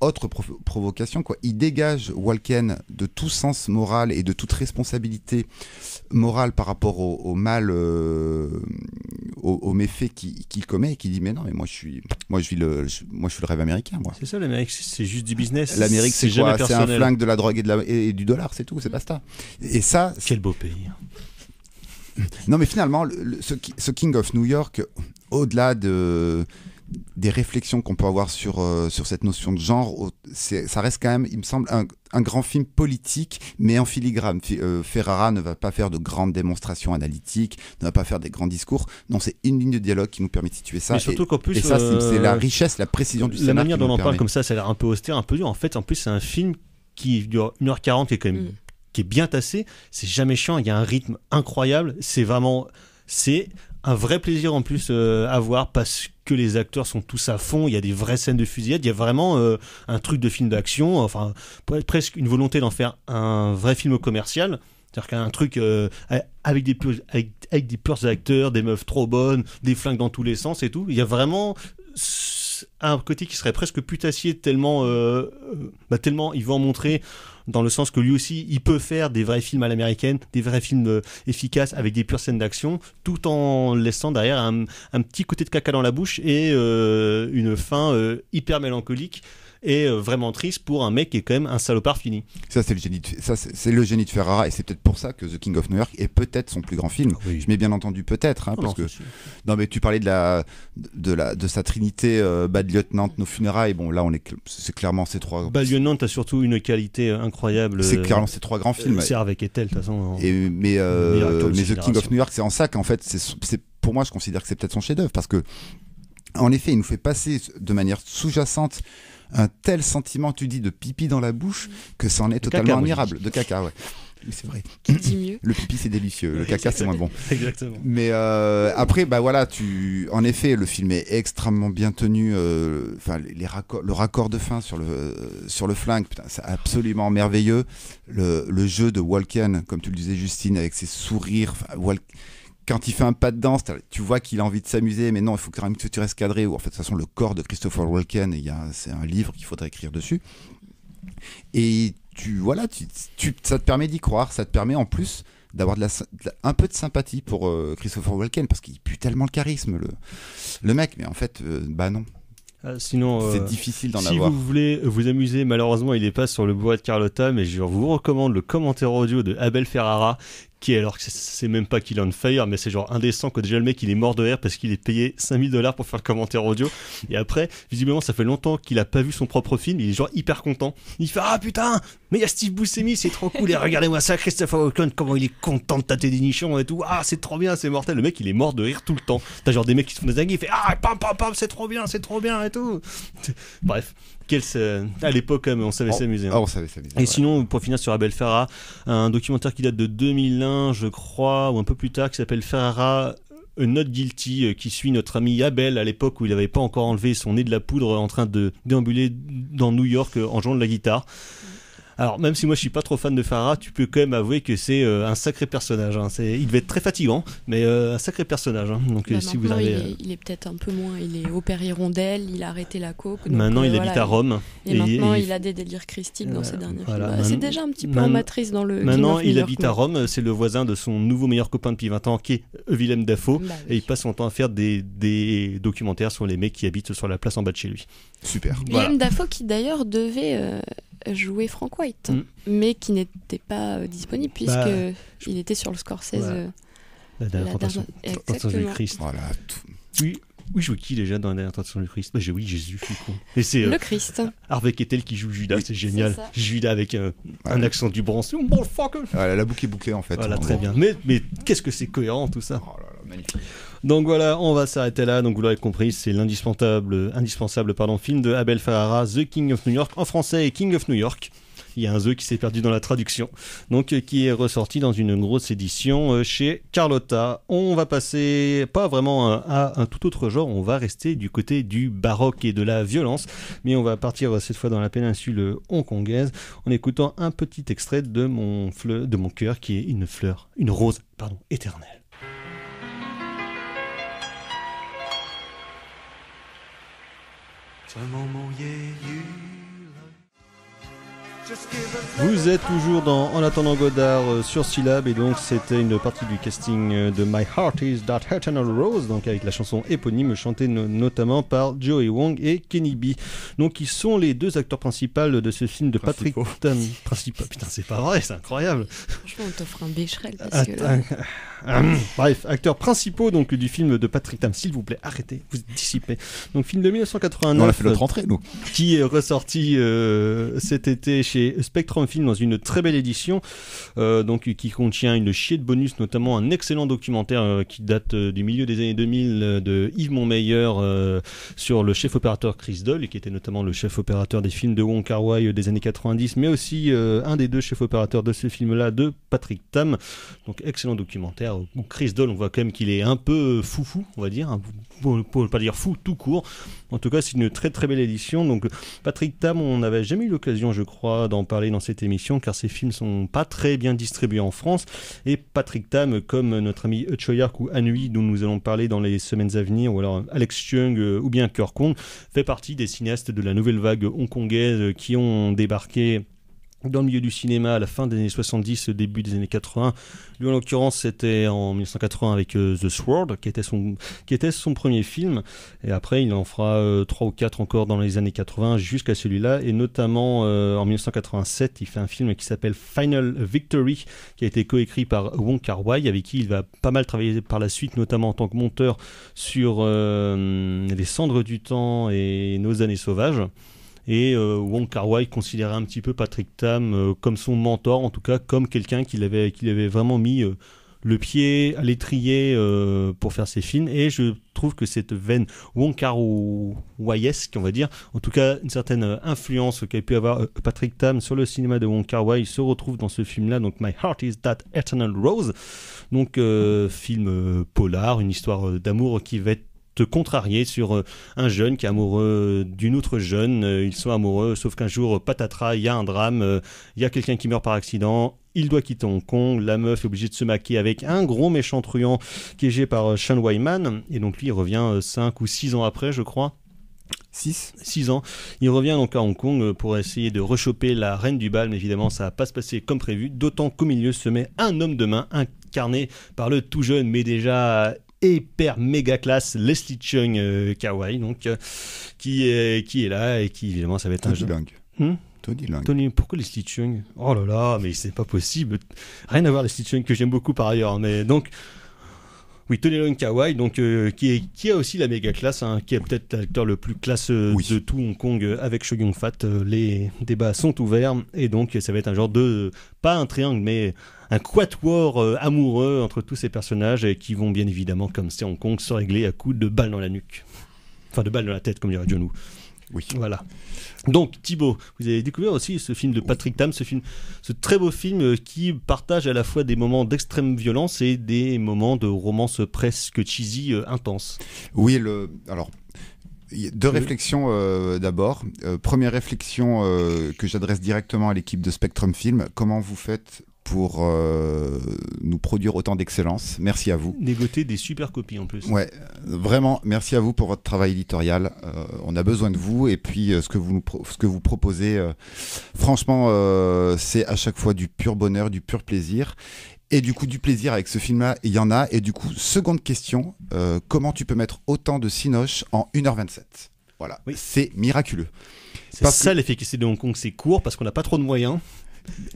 autre provocation, quoi. Il dégage Walken de tout sens moral et de toute responsabilité morale par rapport au, mal, euh, au, méfait qu'il commet et qui dit mais non, mais moi je suis, moi je vis le, moi je suis le rêve américain, moi. C'est ça l'Amérique, c'est juste du business. L'Amérique c'est quoi C'est un flingue de la drogue et, de la, et, du dollar, c'est tout, c'est basta. Et ça. Quel beau pays. Hein. Non mais finalement, ce King of New York, au-delà de des réflexions qu'on peut avoir sur, euh, sur cette notion de genre, ça reste quand même, il me semble, un, un grand film politique, mais en filigrane. Euh, Ferrara ne va pas faire de grandes démonstrations analytiques, ne va pas faire des grands discours. Non, c'est une ligne de dialogue qui nous permet de situer ça. et surtout qu'en plus, c'est la euh, richesse, la précision du la La manière dont on en parle comme ça, ça a l'air un peu austère, un peu dur. En fait, en plus, c'est un film qui dure 1h40, qui est quand même mm. qui est bien tassé. C'est jamais chiant. Il y a un rythme incroyable. C'est vraiment, c'est un vrai plaisir en plus à voir parce que les acteurs sont tous à fond, il y a des vraies scènes de fusillade, il y a vraiment euh, un truc de film d'action, enfin presque une volonté d'en faire un vrai film commercial. C'est-à-dire qu'un truc euh, avec des avec, avec des peurs d'acteurs, des meufs trop bonnes, des flingues dans tous les sens et tout. Il y a vraiment un côté qui serait presque putassier tellement, euh, euh, bah, tellement il veut en montrer dans le sens que lui aussi, il peut faire des vrais films à l'américaine, des vrais films euh, efficaces avec des pures scènes d'action, tout en laissant derrière un, petit côté de caca dans la bouche et une fin hyper mélancolique est euh, vraiment triste pour un mec qui est quand même un salopard fini. Ça, c'est le génie de, ça, c'est, le génie de Ferrara et c'est peut-être pour ça que The King of New York est peut-être son plus grand film. Je mets bien entendu peut-être, hein, parce que non, mais tu parlais de la de la de sa trinité euh, Bad Lieutenant, Nos Funérailles. Bon, là, on est c'est clairement ces trois. Bad Lieutenant a surtout une qualité euh, incroyable. C'est clairement ces trois grands films. C'est avec Ethel, de toute façon. mais The King of New York, c'est en ça qu'en fait, c'est pour moi, je considère que c'est peut-être son chef-d'œuvre parce que en effet, il nous fait passer de manière sous-jacente un tel sentiment, tu dis, de pipi dans la bouche, que c'en est totalement admirable. De caca, ouais. c'est vrai. Qui dit mieux le pipi, c'est délicieux. Le caca, c'est moins bon. Exactement. Mais euh, après, bah voilà, tu. En effet, le film est extrêmement bien tenu. Euh, enfin, les le raccord de fin sur le euh, sur le flingue, c'est absolument merveilleux. Le, le, jeu de Walken, comme tu le disais, Justine, avec ses sourires. Walken quand il fait un pas de danse, tu vois qu'il a envie de s'amuser, mais non, il faut quand même que tu restes cadré. Ou en fait, de toute façon, le corps de Christopher Walken, c'est un livre qu'il faudrait écrire dessus. Et tu, voilà, tu, ça te permet d'y croire, ça te permet en plus d'avoir un peu de sympathie pour euh, Christopher Walken parce qu'il pue tellement le charisme, le, le mec. Mais en fait, euh, bah non. Ah, sinon, c'est euh, difficile d'en avoir. Si vous voulez vous amuser, malheureusement, il n'est pas sur le bois de Carlotta, mais je vous recommande le commentaire audio de Abel Ferrara qui alors que c'est même pas qu'il est on fire, mais c'est genre indécent que déjà le mec il est mort de rire parce qu'il est payé 5000 dollars pour faire le commentaire audio. Et après, visiblement, ça fait longtemps qu'il a pas vu son propre film, il est genre hyper content. Il fait Ah putain, mais il y a Steve Buscemi, c'est trop cool, et regardez-moi ça, Christopher Walken, comment il est content de tâter des nichons et tout. Ah, c'est trop bien, c'est mortel. Le mec il est mort de rire tout le temps. T'as genre des mecs qui se font des dingues, il fait Ah, pam pam pam, c'est trop bien, c'est trop bien et tout. Bref, à l'époque, on savait s'amuser. Oh. Hein. Ah, Et sinon, pour finir sur Abel Ferrara, un documentaire qui date de 2001, je crois, ou un peu plus tard, qui s'appelle Ferrara euh, Not Guilty euh, qui suit notre ami Abel à l'époque où il n'avait pas encore enlevé son nez de la poudre en train de déambuler dans New York euh, en jouant de la guitare. Alors même si moi je suis pas trop fan de Farah, tu peux quand même avouer que c'est euh, un sacré personnage. Hein. C'est, il devait être très fatigant, mais euh, un sacré personnage. Hein. Donc euh, bah, si vous avez, il est, peut-être un peu moins. Il est au père Hirondelle, il a arrêté la coke. maintenant il habite à Rome. Et, maintenant il... a des délires christiques dans ses dernières films. Bah, c'est déjà un petit peu en matrice dans le. Maintenant il habite à Rome. C'est le voisin de son nouveau meilleur copain depuis 20 ans, qui est Willem Dafoe, bah et il passe son temps à faire des, des documentaires sur les mecs qui habitent sur la place en bas de chez lui. Super. Willem Dafoe qui d'ailleurs devait jouer Francois. Mm. mais qui n'était pas euh, disponible bah, puisque il était sur le score 16 La euh, dernière tentation du Christ. Voilà, Oui, je joue qui déjà dans la dernière tentation du Christ bah, Oui, Jésus, Et c'est euh, le Christ. Harvey Kettel qui joue Judas, c'est génial. Judas avec un, accent du bronze. la boucle est bouclée en fait. Voilà, très bien. Mais, mais qu'est-ce que c'est cohérent tout ça oh magnifique. Donc voilà, on va s'arrêter là. Donc vous l'aurez compris, c'est l'indispensable, indispensable pardon, film de Abel Ferrara, The King of New York en français King of New York. Il y a un The qui s'est perdu dans la traduction. Donc, euh, qui est ressorti dans une grosse édition euh, chez Carlotta. On va passer pas vraiment à un tout autre genre. On va rester du côté du baroque et de la violence. Mais on va partir euh, cette fois dans la péninsule hongkongaise en écoutant un petit extrait de mon, fleu, de mon cœur qui est une fleur, une rose, pardon, éternelle. Vous êtes toujours dans En attendant Godard euh, sur Syllab et donc c'était une partie du casting euh, de My Heart is That Eternal Rose donc avec la chanson éponyme chantée notamment par Joey Wong et Kenny B. Donc ils sont les deux acteurs principaux de ce film de Patrick Tan. Putain, c'est pas vrai, c'est incroyable. Franchement on t'offre un bécherel parce ah, que là... Euh, bref, acteurs principaux donc du film de Patrick Tam, s'il vous plaît, arrêtez, vous dissipez. Donc film de 1989. On a fait notre entrée, Qui est ressorti euh, cet été chez Spectrum Film dans une très belle édition, euh, donc qui contient une chier de bonus, notamment un excellent documentaire qui date du milieu des années 2000 de Yves Montmeyer sur le chef opérateur Chris Doll, qui était notamment le chef opérateur des films de Wong Kar Wai des années 90, mais aussi un des deux chefs opérateurs de ce film-là de Patrick Tam. Donc excellent documentaire Chris Doll, on voit quand même qu'il est un peu foufou, on va dire, pour, ne pas dire fou tout court. En tout cas, c'est une très très belle édition. Donc, Patrick Tam, on n'avait jamais eu l'occasion, je crois, d'en parler dans cette émission, car ses films ne sont pas très bien distribués en France. Et Patrick Tam, comme notre ami Choyark ou Anui dont nous allons parler dans les semaines à venir, ou alors Alex Chung euh, ou bien Kirk Kong, fait partie des cinéastes de la nouvelle vague hongkongaise qui ont débarqué dans le milieu du cinéma à la fin des années 70, début des années 80. Lui, en l'occurrence, c'était en 1980 avec euh, The Sword, qui était, son, qui était son premier film. Et après, il en fera euh, trois ou quatre encore dans les années 80 jusqu'à celui-là. Et notamment, euh, en 1987, il fait un film qui s'appelle Final Victory, qui a été coécrit par Wong Kar Wai, avec qui il va pas mal travailler par la suite, notamment en tant que monteur sur Les cendres du temps et Nos années sauvages et euh, Wong Kar-wai considérait un petit peu Patrick Tam euh, comme son mentor, en tout cas comme quelqu'un qui l'avait vraiment mis euh, le pied à l'étrier pour faire ses films et je trouve que cette veine Wong Kar Wai-esque on va dire en tout cas une certaine influence qu'a pu avoir Patrick Tam sur le cinéma de Wong Kar Wai se retrouve dans ce film là donc My Heart Is That Eternal Rose donc film polar une histoire d'amour qui va être contrarier sur euh, un jeune qui est amoureux d'une autre jeune. Euh, ils sont amoureux, sauf qu'un jour, euh, patatras, il y a un drame, il y a quelqu'un qui meurt par accident, il doit quitter Hong Kong, la meuf est obligée de se maquiller avec un gros méchant truand géré par Sean Wyman, et donc lui il revient 5 ou 6 ans après je crois. 6 6 ans. Il revient donc à Hong Kong pour essayer de rechoper la reine du bal, mais évidemment ça va pas se passer comme prévu, d'autant qu'au milieu se met un homme de main, incarné par le tout jeune mais déjà hyper méga classe Leslie Chung kawaii euh, Kawai donc euh, qui est qui est là et qui évidemment ça va être un jeu. Hmm Tony Lang. Tony, pourquoi Leslie Chung Oh là là, mais c'est pas possible. Rien à voir Leslie Chung que j'aime beaucoup par ailleurs, mais donc oui, Tony Leung Kawai, donc euh, qui est qui a aussi la méga classe, hein, qui est peut-être l'acteur le plus classe euh, de tout Hong Kong euh, avec Shogun Fat. Les débats sont ouverts et donc ça va être un genre de pas un triangle mais un quatuor amoureux entre tous ces personnages et qui vont bien évidemment, comme c'est Hong Kong, se régler à coups de balles dans la nuque. Enfin, de balles dans la tête, comme dirait John Woo. Voilà. Donc Thibaut, vous avez découvert aussi ce film de Patrick Tam, ce film, ce très beau film euh, qui partage à la fois des moments d'extrême violence et des moments de romance presque cheesy euh, intense. Oui, le alors deux réflexions euh, d'abord. première réflexion que j'adresse directement à l'équipe de Spectrum Film. Comment vous faites pour euh, nous produire autant d'excellence. Merci à vous. Négotez des super copies en plus. Ouais, vraiment, merci à vous pour votre travail éditorial. Euh, on a besoin de vous et puis euh, ce, que vous, ce que vous proposez, franchement, c'est à chaque fois du pur bonheur, du pur plaisir. Et du coup, du plaisir avec ce film-là, il y en a. Et du coup, seconde question, comment tu peux mettre autant de cinoches en 1h27 Voilà, c'est miraculeux. C'est ça que... l'efficacité de Hong Kong, c'est court parce qu'on n'a pas trop de moyens.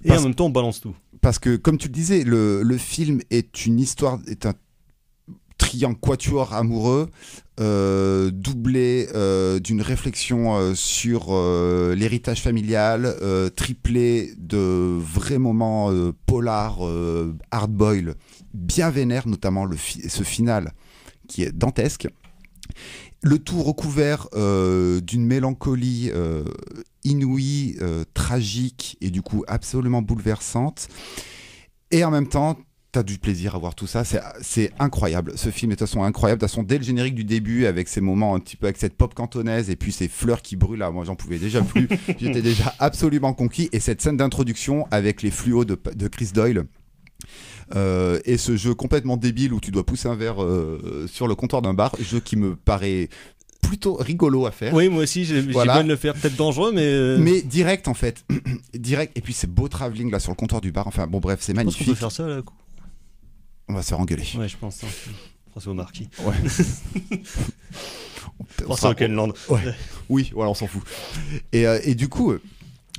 Et en même temps, on balance tout parce que, comme tu le disais, le, film est une histoire, est un triangle quatuor amoureux, euh, doublé euh, d'une réflexion euh, sur l'héritage familial, triplé de vrais moments polars, hard-boil, bien vénère, notamment le ce final qui est dantesque. Le tout recouvert euh, d'une mélancolie euh, inouïe, euh, tragique et du coup absolument bouleversante. Et en même temps, t'as du plaisir à voir tout ça. C'est incroyable. Ce film est de toute façon incroyable. De toute façon, dès le générique du début, avec ces moments un petit peu avec cette pop cantonaise et puis ces fleurs qui brûlent, ah, moi j'en pouvais déjà plus. J'étais déjà absolument conquis. Et cette scène d'introduction avec les fluos de Chris Doyle euh, et ce jeu complètement débile où tu dois pousser un verre euh, sur le comptoir d'un bar, jeu qui me paraît plutôt rigolo à faire. Oui, moi aussi, j'ai voilà. de le faire, peut-être dangereux, mais. Euh, mais direct en fait, direct. Et puis c'est beau travelling là sur le comptoir du bar. Enfin bon, bref, c'est magnifique. on faire ça On va se faire engueuler. Ouais, je pense. Hein. François Marquis. Ouais. François Kenland. Ouais. oui, voilà, on s'en fout. Et, et du coup,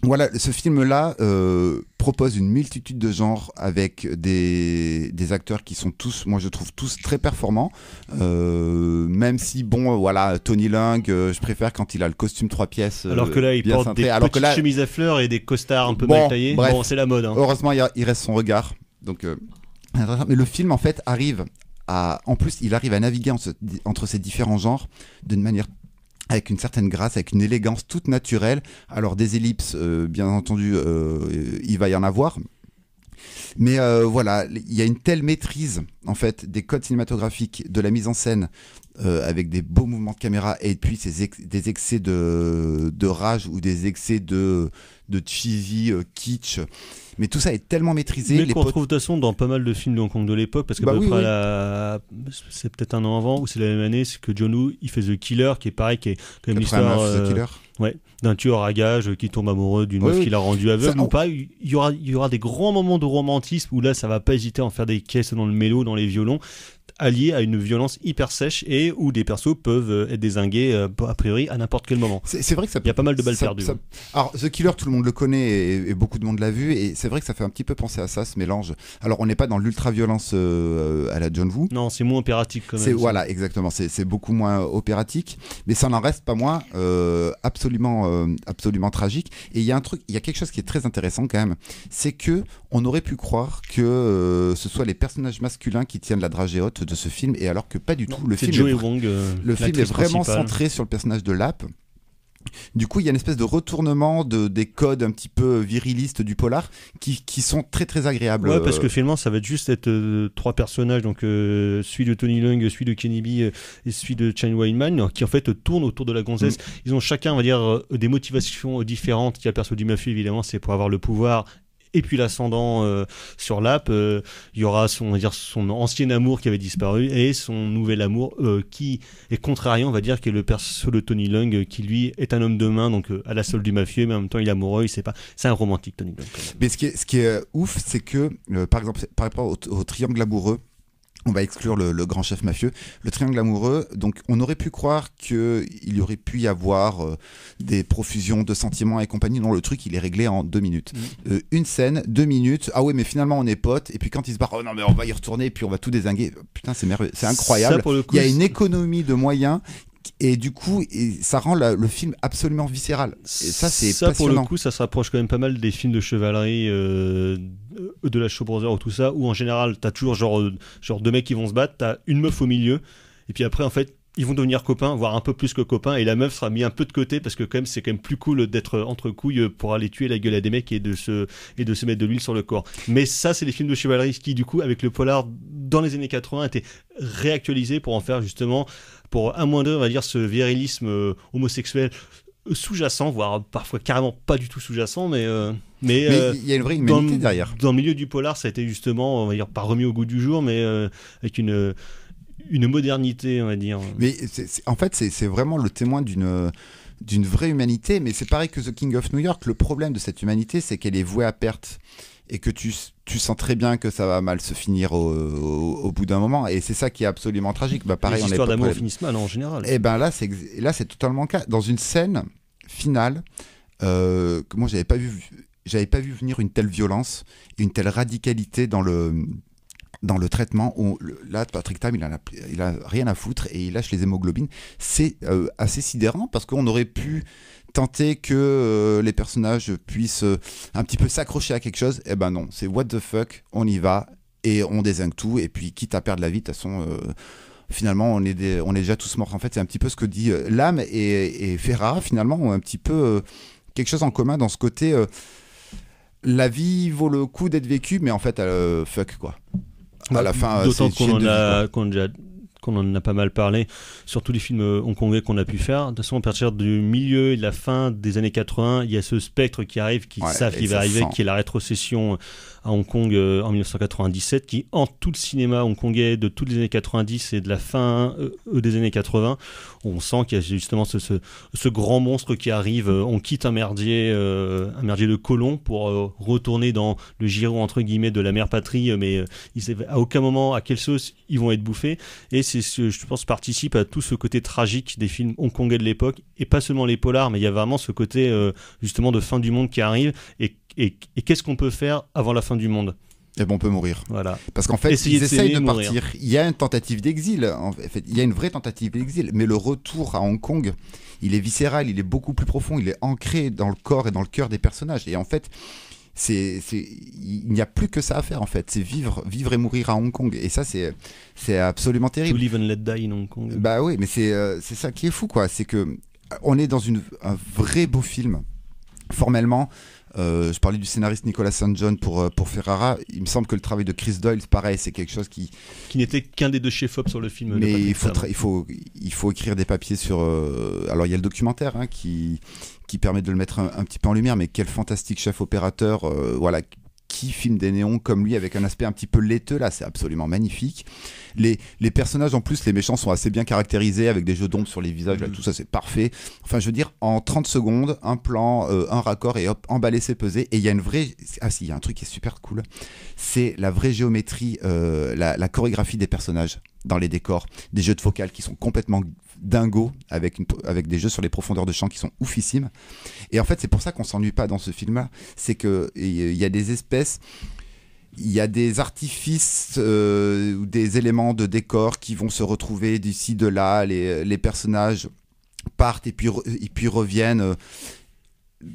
voilà, ce film-là euh, propose une multitude de genres avec des, acteurs qui sont tous, moi je trouve tous très performants. Euh, même si, bon, voilà, Tony Lung, euh, je préfère quand il a le costume trois pièces. Alors que là, il porte des chemises à fleurs et des costards un peu mal taillés. bon, c'est la mode. Hein. Heureusement, il, reste son regard. Donc, mais le film, en fait, arrive à. En plus, il arrive à naviguer entre ces différents genres d'une manière avec une certaine grâce, avec une élégance toute naturelle. Alors des ellipses, euh, bien entendu, euh, il va y en avoir. Mais euh, voilà, il y a une telle maîtrise en fait des codes cinématographiques, de la mise en scène, euh, avec des beaux mouvements de caméra et puis des excès de, rage ou des excès de, de cheesy euh, kitsch. Mais tout ça est tellement maîtrisé. Mais qu'on retrouve de toute façon dans pas mal de films de Hong Kong de l'époque, parce que bah c'est peut-être un an avant ou c'est la même année, c'est que John Woo il fait The Killer, qui est pareil, qui est quand même euh, d'un tueur à gage qui tombe amoureux d'une meuf qu'il a rendu aveugle ou pas. Il y aura, il y aura des grands moments de romantisme où là ça va pas hésiter à en faire des caisses dans le mélo, dans les violons allié à une violence hyper sèche et où des persos peuvent euh, être désingués euh, a priori à n'importe quel moment. C'est vrai que ça Il y a pas mal de balles perdues. Hein. alors The Killer, tout le monde le connaît et, beaucoup de monde l'a vu et c'est vrai que ça fait un petit peu penser à ça, ce mélange. Alors on n'est pas dans l'ultra-violence euh, à la John Woo. Non, c'est moins opératique quand même. Voilà, exactement, c'est beaucoup moins opératique, mais ça n'en reste pas moins absolument, absolument tragique. Et il y a un truc, il y a quelque chose qui est très intéressant quand même, c'est que on aurait pu croire que ce soit les personnages masculins qui tiennent la dragée haute de ce film, et alors que pas du tout. le film, est, euh, le film est vraiment centré sur le personnage de Lap. Du coup, il y a une espèce de retournement de, des codes un petit peu virilistes du polar qui, sont très très agréables. Ouais, parce que euh. finalement, ça va être juste être euh, trois personnages, donc celui de Tony Lung, celui de Kenny B et celui de Chen Weinman, qui en fait tournent autour de la gonzesse. Mm. Ils ont chacun, on va dire, des motivations différentes. qui y a du mafieux, évidemment, c'est pour avoir le pouvoir et puis l'ascendant euh, sur l'app, euh, il y aura son, ancien amour qui avait disparu et son nouvel amour euh, qui est contrariant, on va dire, qui est le perso de Tony Lung, qui lui est un homme de main, donc à la solde du mafieux, mais en même temps il est amoureux, il sait pas. C'est un romantique, Tony Lung. Mais ce qui est, ouf, c'est que, par exemple, par rapport au, au triangle amoureux, on va exclure le, grand chef mafieux, le triangle amoureux. Donc, on aurait pu croire qu'il y aurait pu y avoir euh, des profusions de sentiments et compagnie. Non, le truc, il est réglé en deux minutes. Mm. Euh, une scène, deux minutes. Ah ouais, mais finalement, on est potes. Et puis, quand il se barre, oh non, mais on va y retourner et puis on va tout désinguer. Putain, c'est merveilleux. C'est incroyable. il y a une économie de moyens et du coup, ça rend le film absolument viscéral. ça, c'est Ça, pour le coup, ça se rapproche quand même pas mal des films de chevalerie euh, euh, de la Show ou tout ça, où en général, t'as toujours genre, euh, genre deux mecs qui vont se battre, t'as une meuf au milieu, et puis après, en fait, ils vont devenir copains, voire un peu plus que copains, et la meuf sera mise un peu de côté parce que quand même c'est quand même plus cool d'être entre couilles pour aller tuer la gueule à des mecs et de se et de se mettre de l'huile sur le corps. Mais ça, c'est les films de chevalerie qui du coup avec le polar dans les années 80 étaient réactualisés pour en faire justement pour un moins deux, on va dire ce virilisme euh, homosexuel sous-jacent, voire parfois carrément pas du tout sous-jacent, mais euh, mais, euh, il y a une vraie humanité dans, derrière. Dans le milieu du polar, ça a été justement on va dire pas remis au goût du jour, mais avec une une modernité, on va dire. Mais en fait, c'est vraiment le témoin d'une d'une vraie humanité, mais c'est pareil que The King of New York. Le problème de cette humanité, c'est qu'elle est vouée à perte et que tu, tu, sens très bien que ça va mal se finir au, bout d'un moment. Et c'est ça qui est absolument tragique. Bah, pareil, Les histoires d'amour finissent mal en général. Et eh ben là, c'est là, c'est totalement le cas. Dans une scène finale, euh, que moi j'avais pas vu, j'avais pas vu venir une telle violence, une telle radicalité dans le dans le traitement. Où, là, Patrick Tam, il, a, il a rien à foutre et il lâche les hémoglobines. C'est euh, assez sidérant parce qu'on aurait pu tenter que euh, les personnages puissent euh, un petit peu s'accrocher à quelque chose. et eh ben non, c'est what the fuck, on y va et on désingue tout. Et puis, quitte à perdre la vie, de toute façon finalement on est, déjà tous morts. En fait, c'est un petit peu ce que dit l'âme et, Ferra finalement ont un petit peu quelque chose en commun dans ce côté. la vie vaut le coup d'être vécue, mais en fait, fuck quoi la fin. D'autant qu'on en, a, pas mal parlé, Sur tous les films euh, hongkongais qu'on a pu faire. De toute façon, à partir du milieu et de la fin des années 80, il y a ce spectre qui arrive, qui savent va arriver, qui est la rétrocession à Hong Kong euh, en 1997, qui en tout le cinéma hongkongais de toutes les années 90 et de la fin euh, des années 80. On sent qu'il y a justement ce, ce, ce, grand monstre qui arrive. Euh, on quitte un merdier, un merdier de colons pour retourner dans le giron entre guillemets de la mère patrie, mais sait à aucun moment, à quelle sauce ils vont être bouffés. Et c'est ce, je pense, participe à tout ce côté tragique des films hongkongais de l'époque, et pas seulement les polars, mais il y a vraiment ce côté justement de fin du monde qui arrive et et, qu'est-ce qu'on peut faire avant la fin du monde et eh ben, on peut mourir. Voilà. Parce qu'en fait, ils essayent de, partir. Il y a une tentative d'exil. En fait, il y a une vraie tentative d'exil. Mais le retour à Hong Kong, il est viscéral, il est beaucoup plus profond, il est ancré dans le corps et dans le cœur des personnages. Et en fait, c'est, il n'y a plus que ça à faire en fait. C'est vivre, vivre et mourir à Hong Kong. Et ça, c'est, c'est absolument terrible. To live and let die in Hong Kong. Bah oui, mais c'est, euh, c'est ça qui est fou, quoi. C'est que on est dans une, un vrai beau film. Formellement, euh, je parlais du scénariste Nicolas St. John pour, euh, pour Ferrara. Il me semble que le travail de Chris Doyle, pareil, c'est quelque chose qui. Qui n'était qu'un des deux chefs-op sur le film. Mais il faut, il, faut, il faut écrire des papiers sur. Euh, alors, il y a le documentaire hein, qui, qui permet de le mettre un, petit peu en lumière, mais quel fantastique chef opérateur, voilà, film des néons comme lui avec un aspect un petit peu laiteux là, c'est absolument magnifique. Les, personnages en plus, les méchants sont assez bien caractérisés avec des jeux d'ombre sur les visages, mm. tout ça c'est parfait. Enfin, je veux dire, en 30 secondes, un plan, euh, un raccord et hop, emballé, c'est pesé. Et il y a une vraie. Ah si, il y a un truc qui est super cool. C'est la vraie géométrie, euh, la, chorégraphie des personnages dans les décors, des jeux de focale qui sont complètement dingo avec, une, avec des jeux sur les profondeurs de champ qui sont oufissimes. Et en fait, c'est pour ça qu'on s'ennuie pas dans ce film-là. C'est qu'il euh, y a des espèces il y a des artifices euh, ou des éléments de décor qui vont se retrouver d'ici, de là. Les, euh, les, personnages partent et puis, et puis reviennent.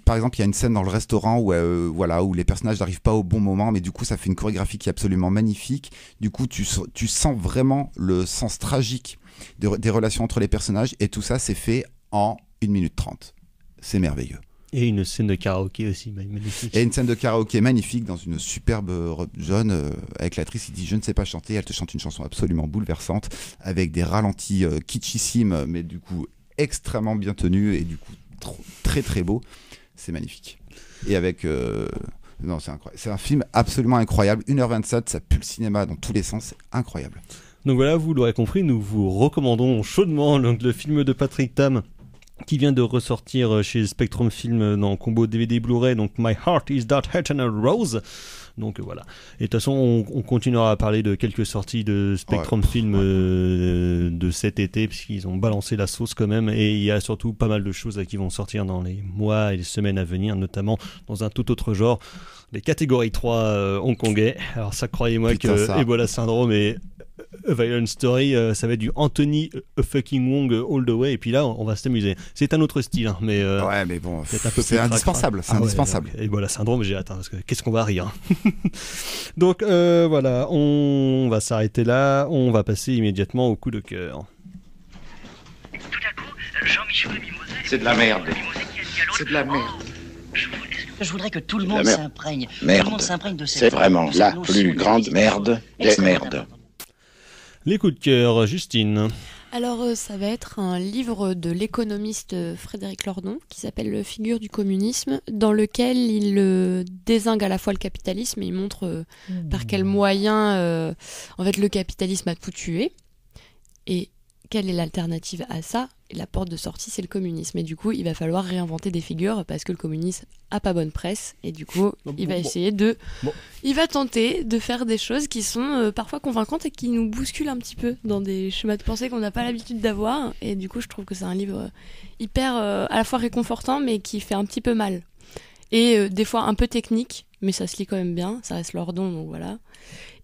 Par exemple, il y a une scène dans le restaurant où, voilà, où les personnages n'arrivent pas au bon moment, mais du coup, ça fait une chorégraphie qui est absolument magnifique. Du coup, tu, tu sens vraiment le sens tragique des, relations entre les personnages, et tout ça c'est fait en 1 minute 30. C'est merveilleux. Et une scène de karaoké aussi magnifique. Et une scène de karaoké magnifique dans une superbe robe jaune euh, avec l'actrice qui dit je ne sais pas chanter, elle te chante une chanson absolument bouleversante avec des ralentis euh, kitschissimes mais du coup extrêmement bien tenus et du coup très très beau. C'est magnifique. Et avec... Euh, non, c'est incroyable. C'est un film absolument incroyable. 1h27, ça pue le cinéma dans tous les sens, c'est incroyable. Donc voilà, vous l'aurez compris, nous vous recommandons chaudement le film de Patrick Tam qui vient de ressortir euh, chez Spectrum Film dans combo DVD Blu-ray, donc My Heart Is That Eternal Rose. Donc voilà. Et de toute façon, on, continuera à parler de quelques sorties de Spectrum Film euh, de cet été, puisqu'ils ont balancé la sauce quand même. Et il y a surtout pas mal de choses euh, qui vont sortir dans les mois et les semaines à venir, notamment dans un tout autre genre, les catégories 3 hongkongais. Alors ça, croyez-moi que Ebola Syndrome est a Violent Story, euh, ça va être du Anthony a euh, fucking Wong euh, all the way, et puis là, on va s'amuser. C'est un autre style, hein, mais. ouais, mais bon, c'est indispensable. C'est ah indispensable. et voilà, syndrome, j'ai atteint, parce que qu'est-ce qu'on va rire. Hein. Donc, voilà, on va s'arrêter là, on va passer immédiatement au coup de cœur. C'est de la merde. C'est de la merde. Oh, je voudrais que tout le monde s'imprègne. Merde. C'est vraiment la plus grande merde des merdes. Les coups de cœur, Justine. Alors, euh, ça va être un livre de l'économiste euh, Frédéric Lordon qui s'appelle Figure du communisme, dans lequel il euh, désingue à la fois le capitalisme et il montre par quels mmh. moyens, en fait, le capitalisme a tout tué. Et quelle est l'alternative à ça La porte de sortie, c'est le communisme. Et du coup, il va falloir réinventer des figures parce que le communisme a pas bonne presse. Et du coup, il va essayer de. Il va tenter de faire des choses qui sont euh, parfois convaincantes et qui nous bousculent un petit peu dans des schémas de pensée qu'on n'a pas l'habitude d'avoir. Et du coup, je trouve que c'est un livre hyper euh, à la fois réconfortant, mais qui fait un petit peu mal et euh, des fois un peu technique, mais ça se lit quand même bien, ça reste leur don, donc voilà.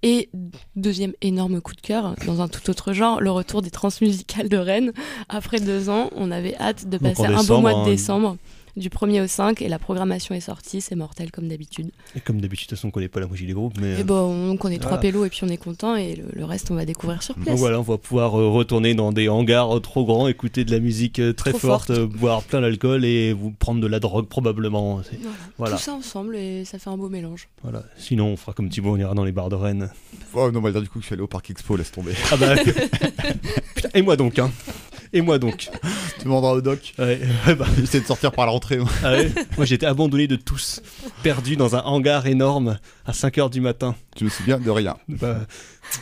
Et deuxième énorme coup de cœur, dans un tout autre genre, le retour des transmusicales de Rennes. Après deux ans, on avait hâte de passer un beau mois de hein, décembre du 1er au 5 et la programmation est sortie, c'est mortel comme d'habitude. Et comme d'habitude, de toute façon, on connaît pas la moitié des groupes. Mais... Et bon, donc on est trois voilà. et puis on est content et le, reste on va découvrir sur place. voilà, on va pouvoir euh, retourner dans des hangars euh, trop grands, écouter de la musique euh, très forte, boire plein d'alcool et vous prendre de la drogue probablement. Hein, voilà. Tout ça ensemble et ça fait un beau mélange. Voilà, sinon on fera comme Thibaut, on ira dans les bars de Rennes. Oh non, dire du coup, je suis allé au Parc Expo, laisse tomber. Ah bah. et moi donc, hein et moi donc Tu demanderas au doc. Ouais, bah. J'essaie de sortir par la rentrée. Ah moi. j'étais abandonné de tous, perdu dans un hangar énorme à 5h du matin. Tu me souviens de rien. Bah,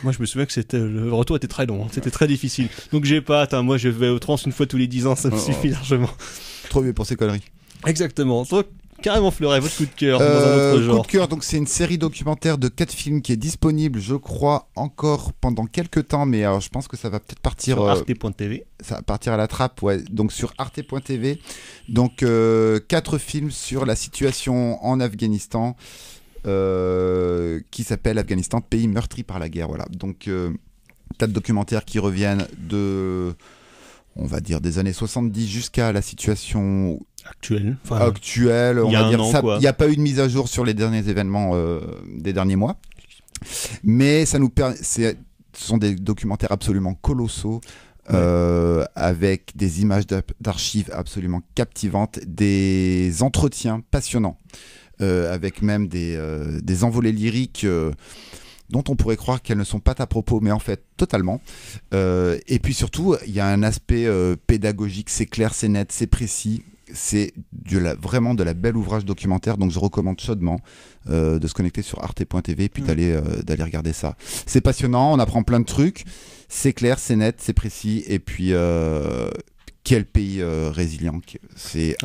moi je me souviens que c'était le retour était très long, hein. c'était très difficile. Donc j'ai pas, moi je vais au trans une fois tous les 10 ans, ça me oh. suffit largement. Trop mieux pour ces conneries. Exactement carrément Fleuret, votre coup de cœur euh, de cœur, donc c'est une série documentaire de 4 films qui est disponible, je crois, encore pendant quelques temps, mais je pense que ça va peut-être partir. Sur euh, arte.tv. ça va partir à la trappe, ouais. Donc sur arte.tv. Donc 4 euh, films sur la situation en Afghanistan qui s'appelle Afghanistan, pays meurtri par la guerre, voilà. Donc documentaires qui reviennent de on va dire des années 70 jusqu'à la situation actuelle. Il n'y a pas eu de mise à jour sur les derniers événements euh, des derniers mois, mais ça nous permet. Ce sont des documentaires absolument colossaux. Euh, avec des images d'archives absolument captivantes, des entretiens passionnants, euh, avec même des, des envolées lyriques dont on pourrait croire qu'elles ne sont pas à propos, mais en fait, totalement. Euh, et puis surtout, il y a un aspect euh, pédagogique, c'est clair, c'est net, c'est précis. C'est vraiment de la belle ouvrage documentaire, donc je recommande chaudement euh, de se connecter sur arte.tv et puis mm. d'aller regarder ça. C'est passionnant, on apprend plein de trucs, c'est clair, c'est net, c'est précis, et puis quel pays résilient, hein. c'est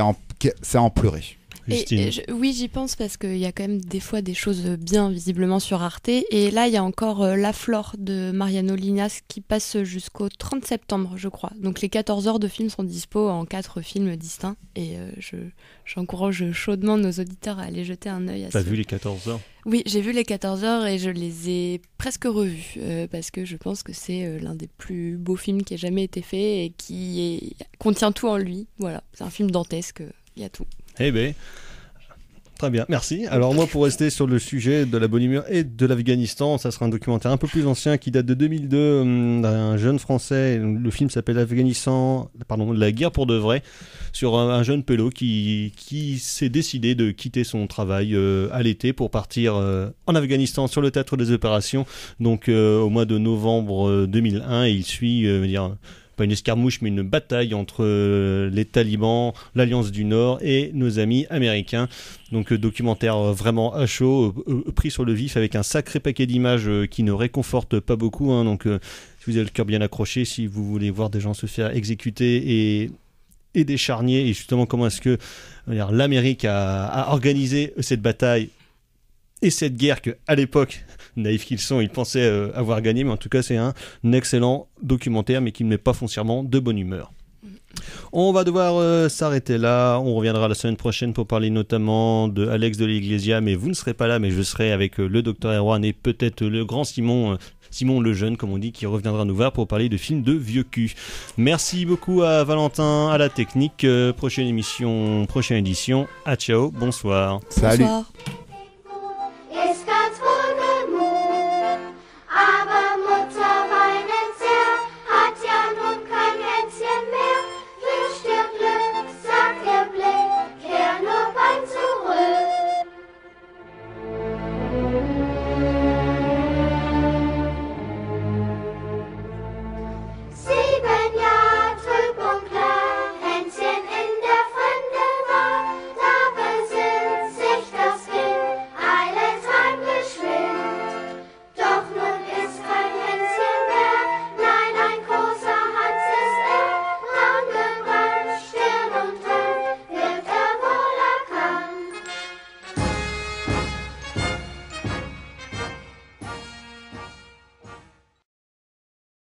en pleurer oui, j'y pense parce qu'il y a quand même des fois des choses bien visiblement sur Arte. Et là, il y a encore euh, La Flore de Mariano Linas qui passe jusqu'au 30 septembre, je crois. Donc les 14 heures de film sont dispo en quatre films distincts. Et euh, je, j'encourage chaudement nos auditeurs à aller jeter un œil à ça. T'as as vu les 14 heures Oui, j'ai vu les 14 heures et je les ai presque revus euh, parce que je pense que c'est l'un des plus beaux films qui ait jamais été fait et qui contient tout en lui. Voilà, c'est un film dantesque, il y a tout. Eh bien. Très bien, merci. Alors moi, pour rester sur le sujet de la bonne humeur et de l'Afghanistan, ça sera un documentaire un peu plus ancien qui date de 2002 hum, d'un jeune Français. Le film s'appelle Afghanistan, pardon, la guerre pour de vrai, sur un, jeune pélo qui, s'est décidé de quitter son travail euh, à l'été pour partir euh, en Afghanistan sur le théâtre des opérations. Donc euh, au mois de novembre 2001, et il suit, dire pas une escarmouche, mais une bataille entre euh, les talibans, l'Alliance du Nord et nos amis américains. Donc euh, documentaire euh, vraiment à chaud, pris sur le vif avec un sacré paquet d'images qui ne réconforte pas beaucoup. Hein. donc si vous avez le cœur bien accroché, si vous voulez voir des gens se faire exécuter et des charniers et justement comment est-ce que l'Amérique a, a, organisé cette bataille et cette guerre que à l'époque naïfs qu'ils sont ils pensaient euh, avoir gagné mais en tout cas c'est un excellent documentaire mais qui ne met pas foncièrement de bonne humeur on va devoir euh, s'arrêter là. On reviendra la semaine prochaine pour parler notamment de Alex de l'Iglesia. Mais vous ne serez pas là, mais je serai avec euh, le docteur Erwan et peut-être le grand Simon Simon le jeune, comme on dit, qui reviendra nous voir pour parler de films de vieux cul. Merci beaucoup à Valentin, à la technique. prochaine émission, prochaine édition. À ciao, bonsoir. Salut.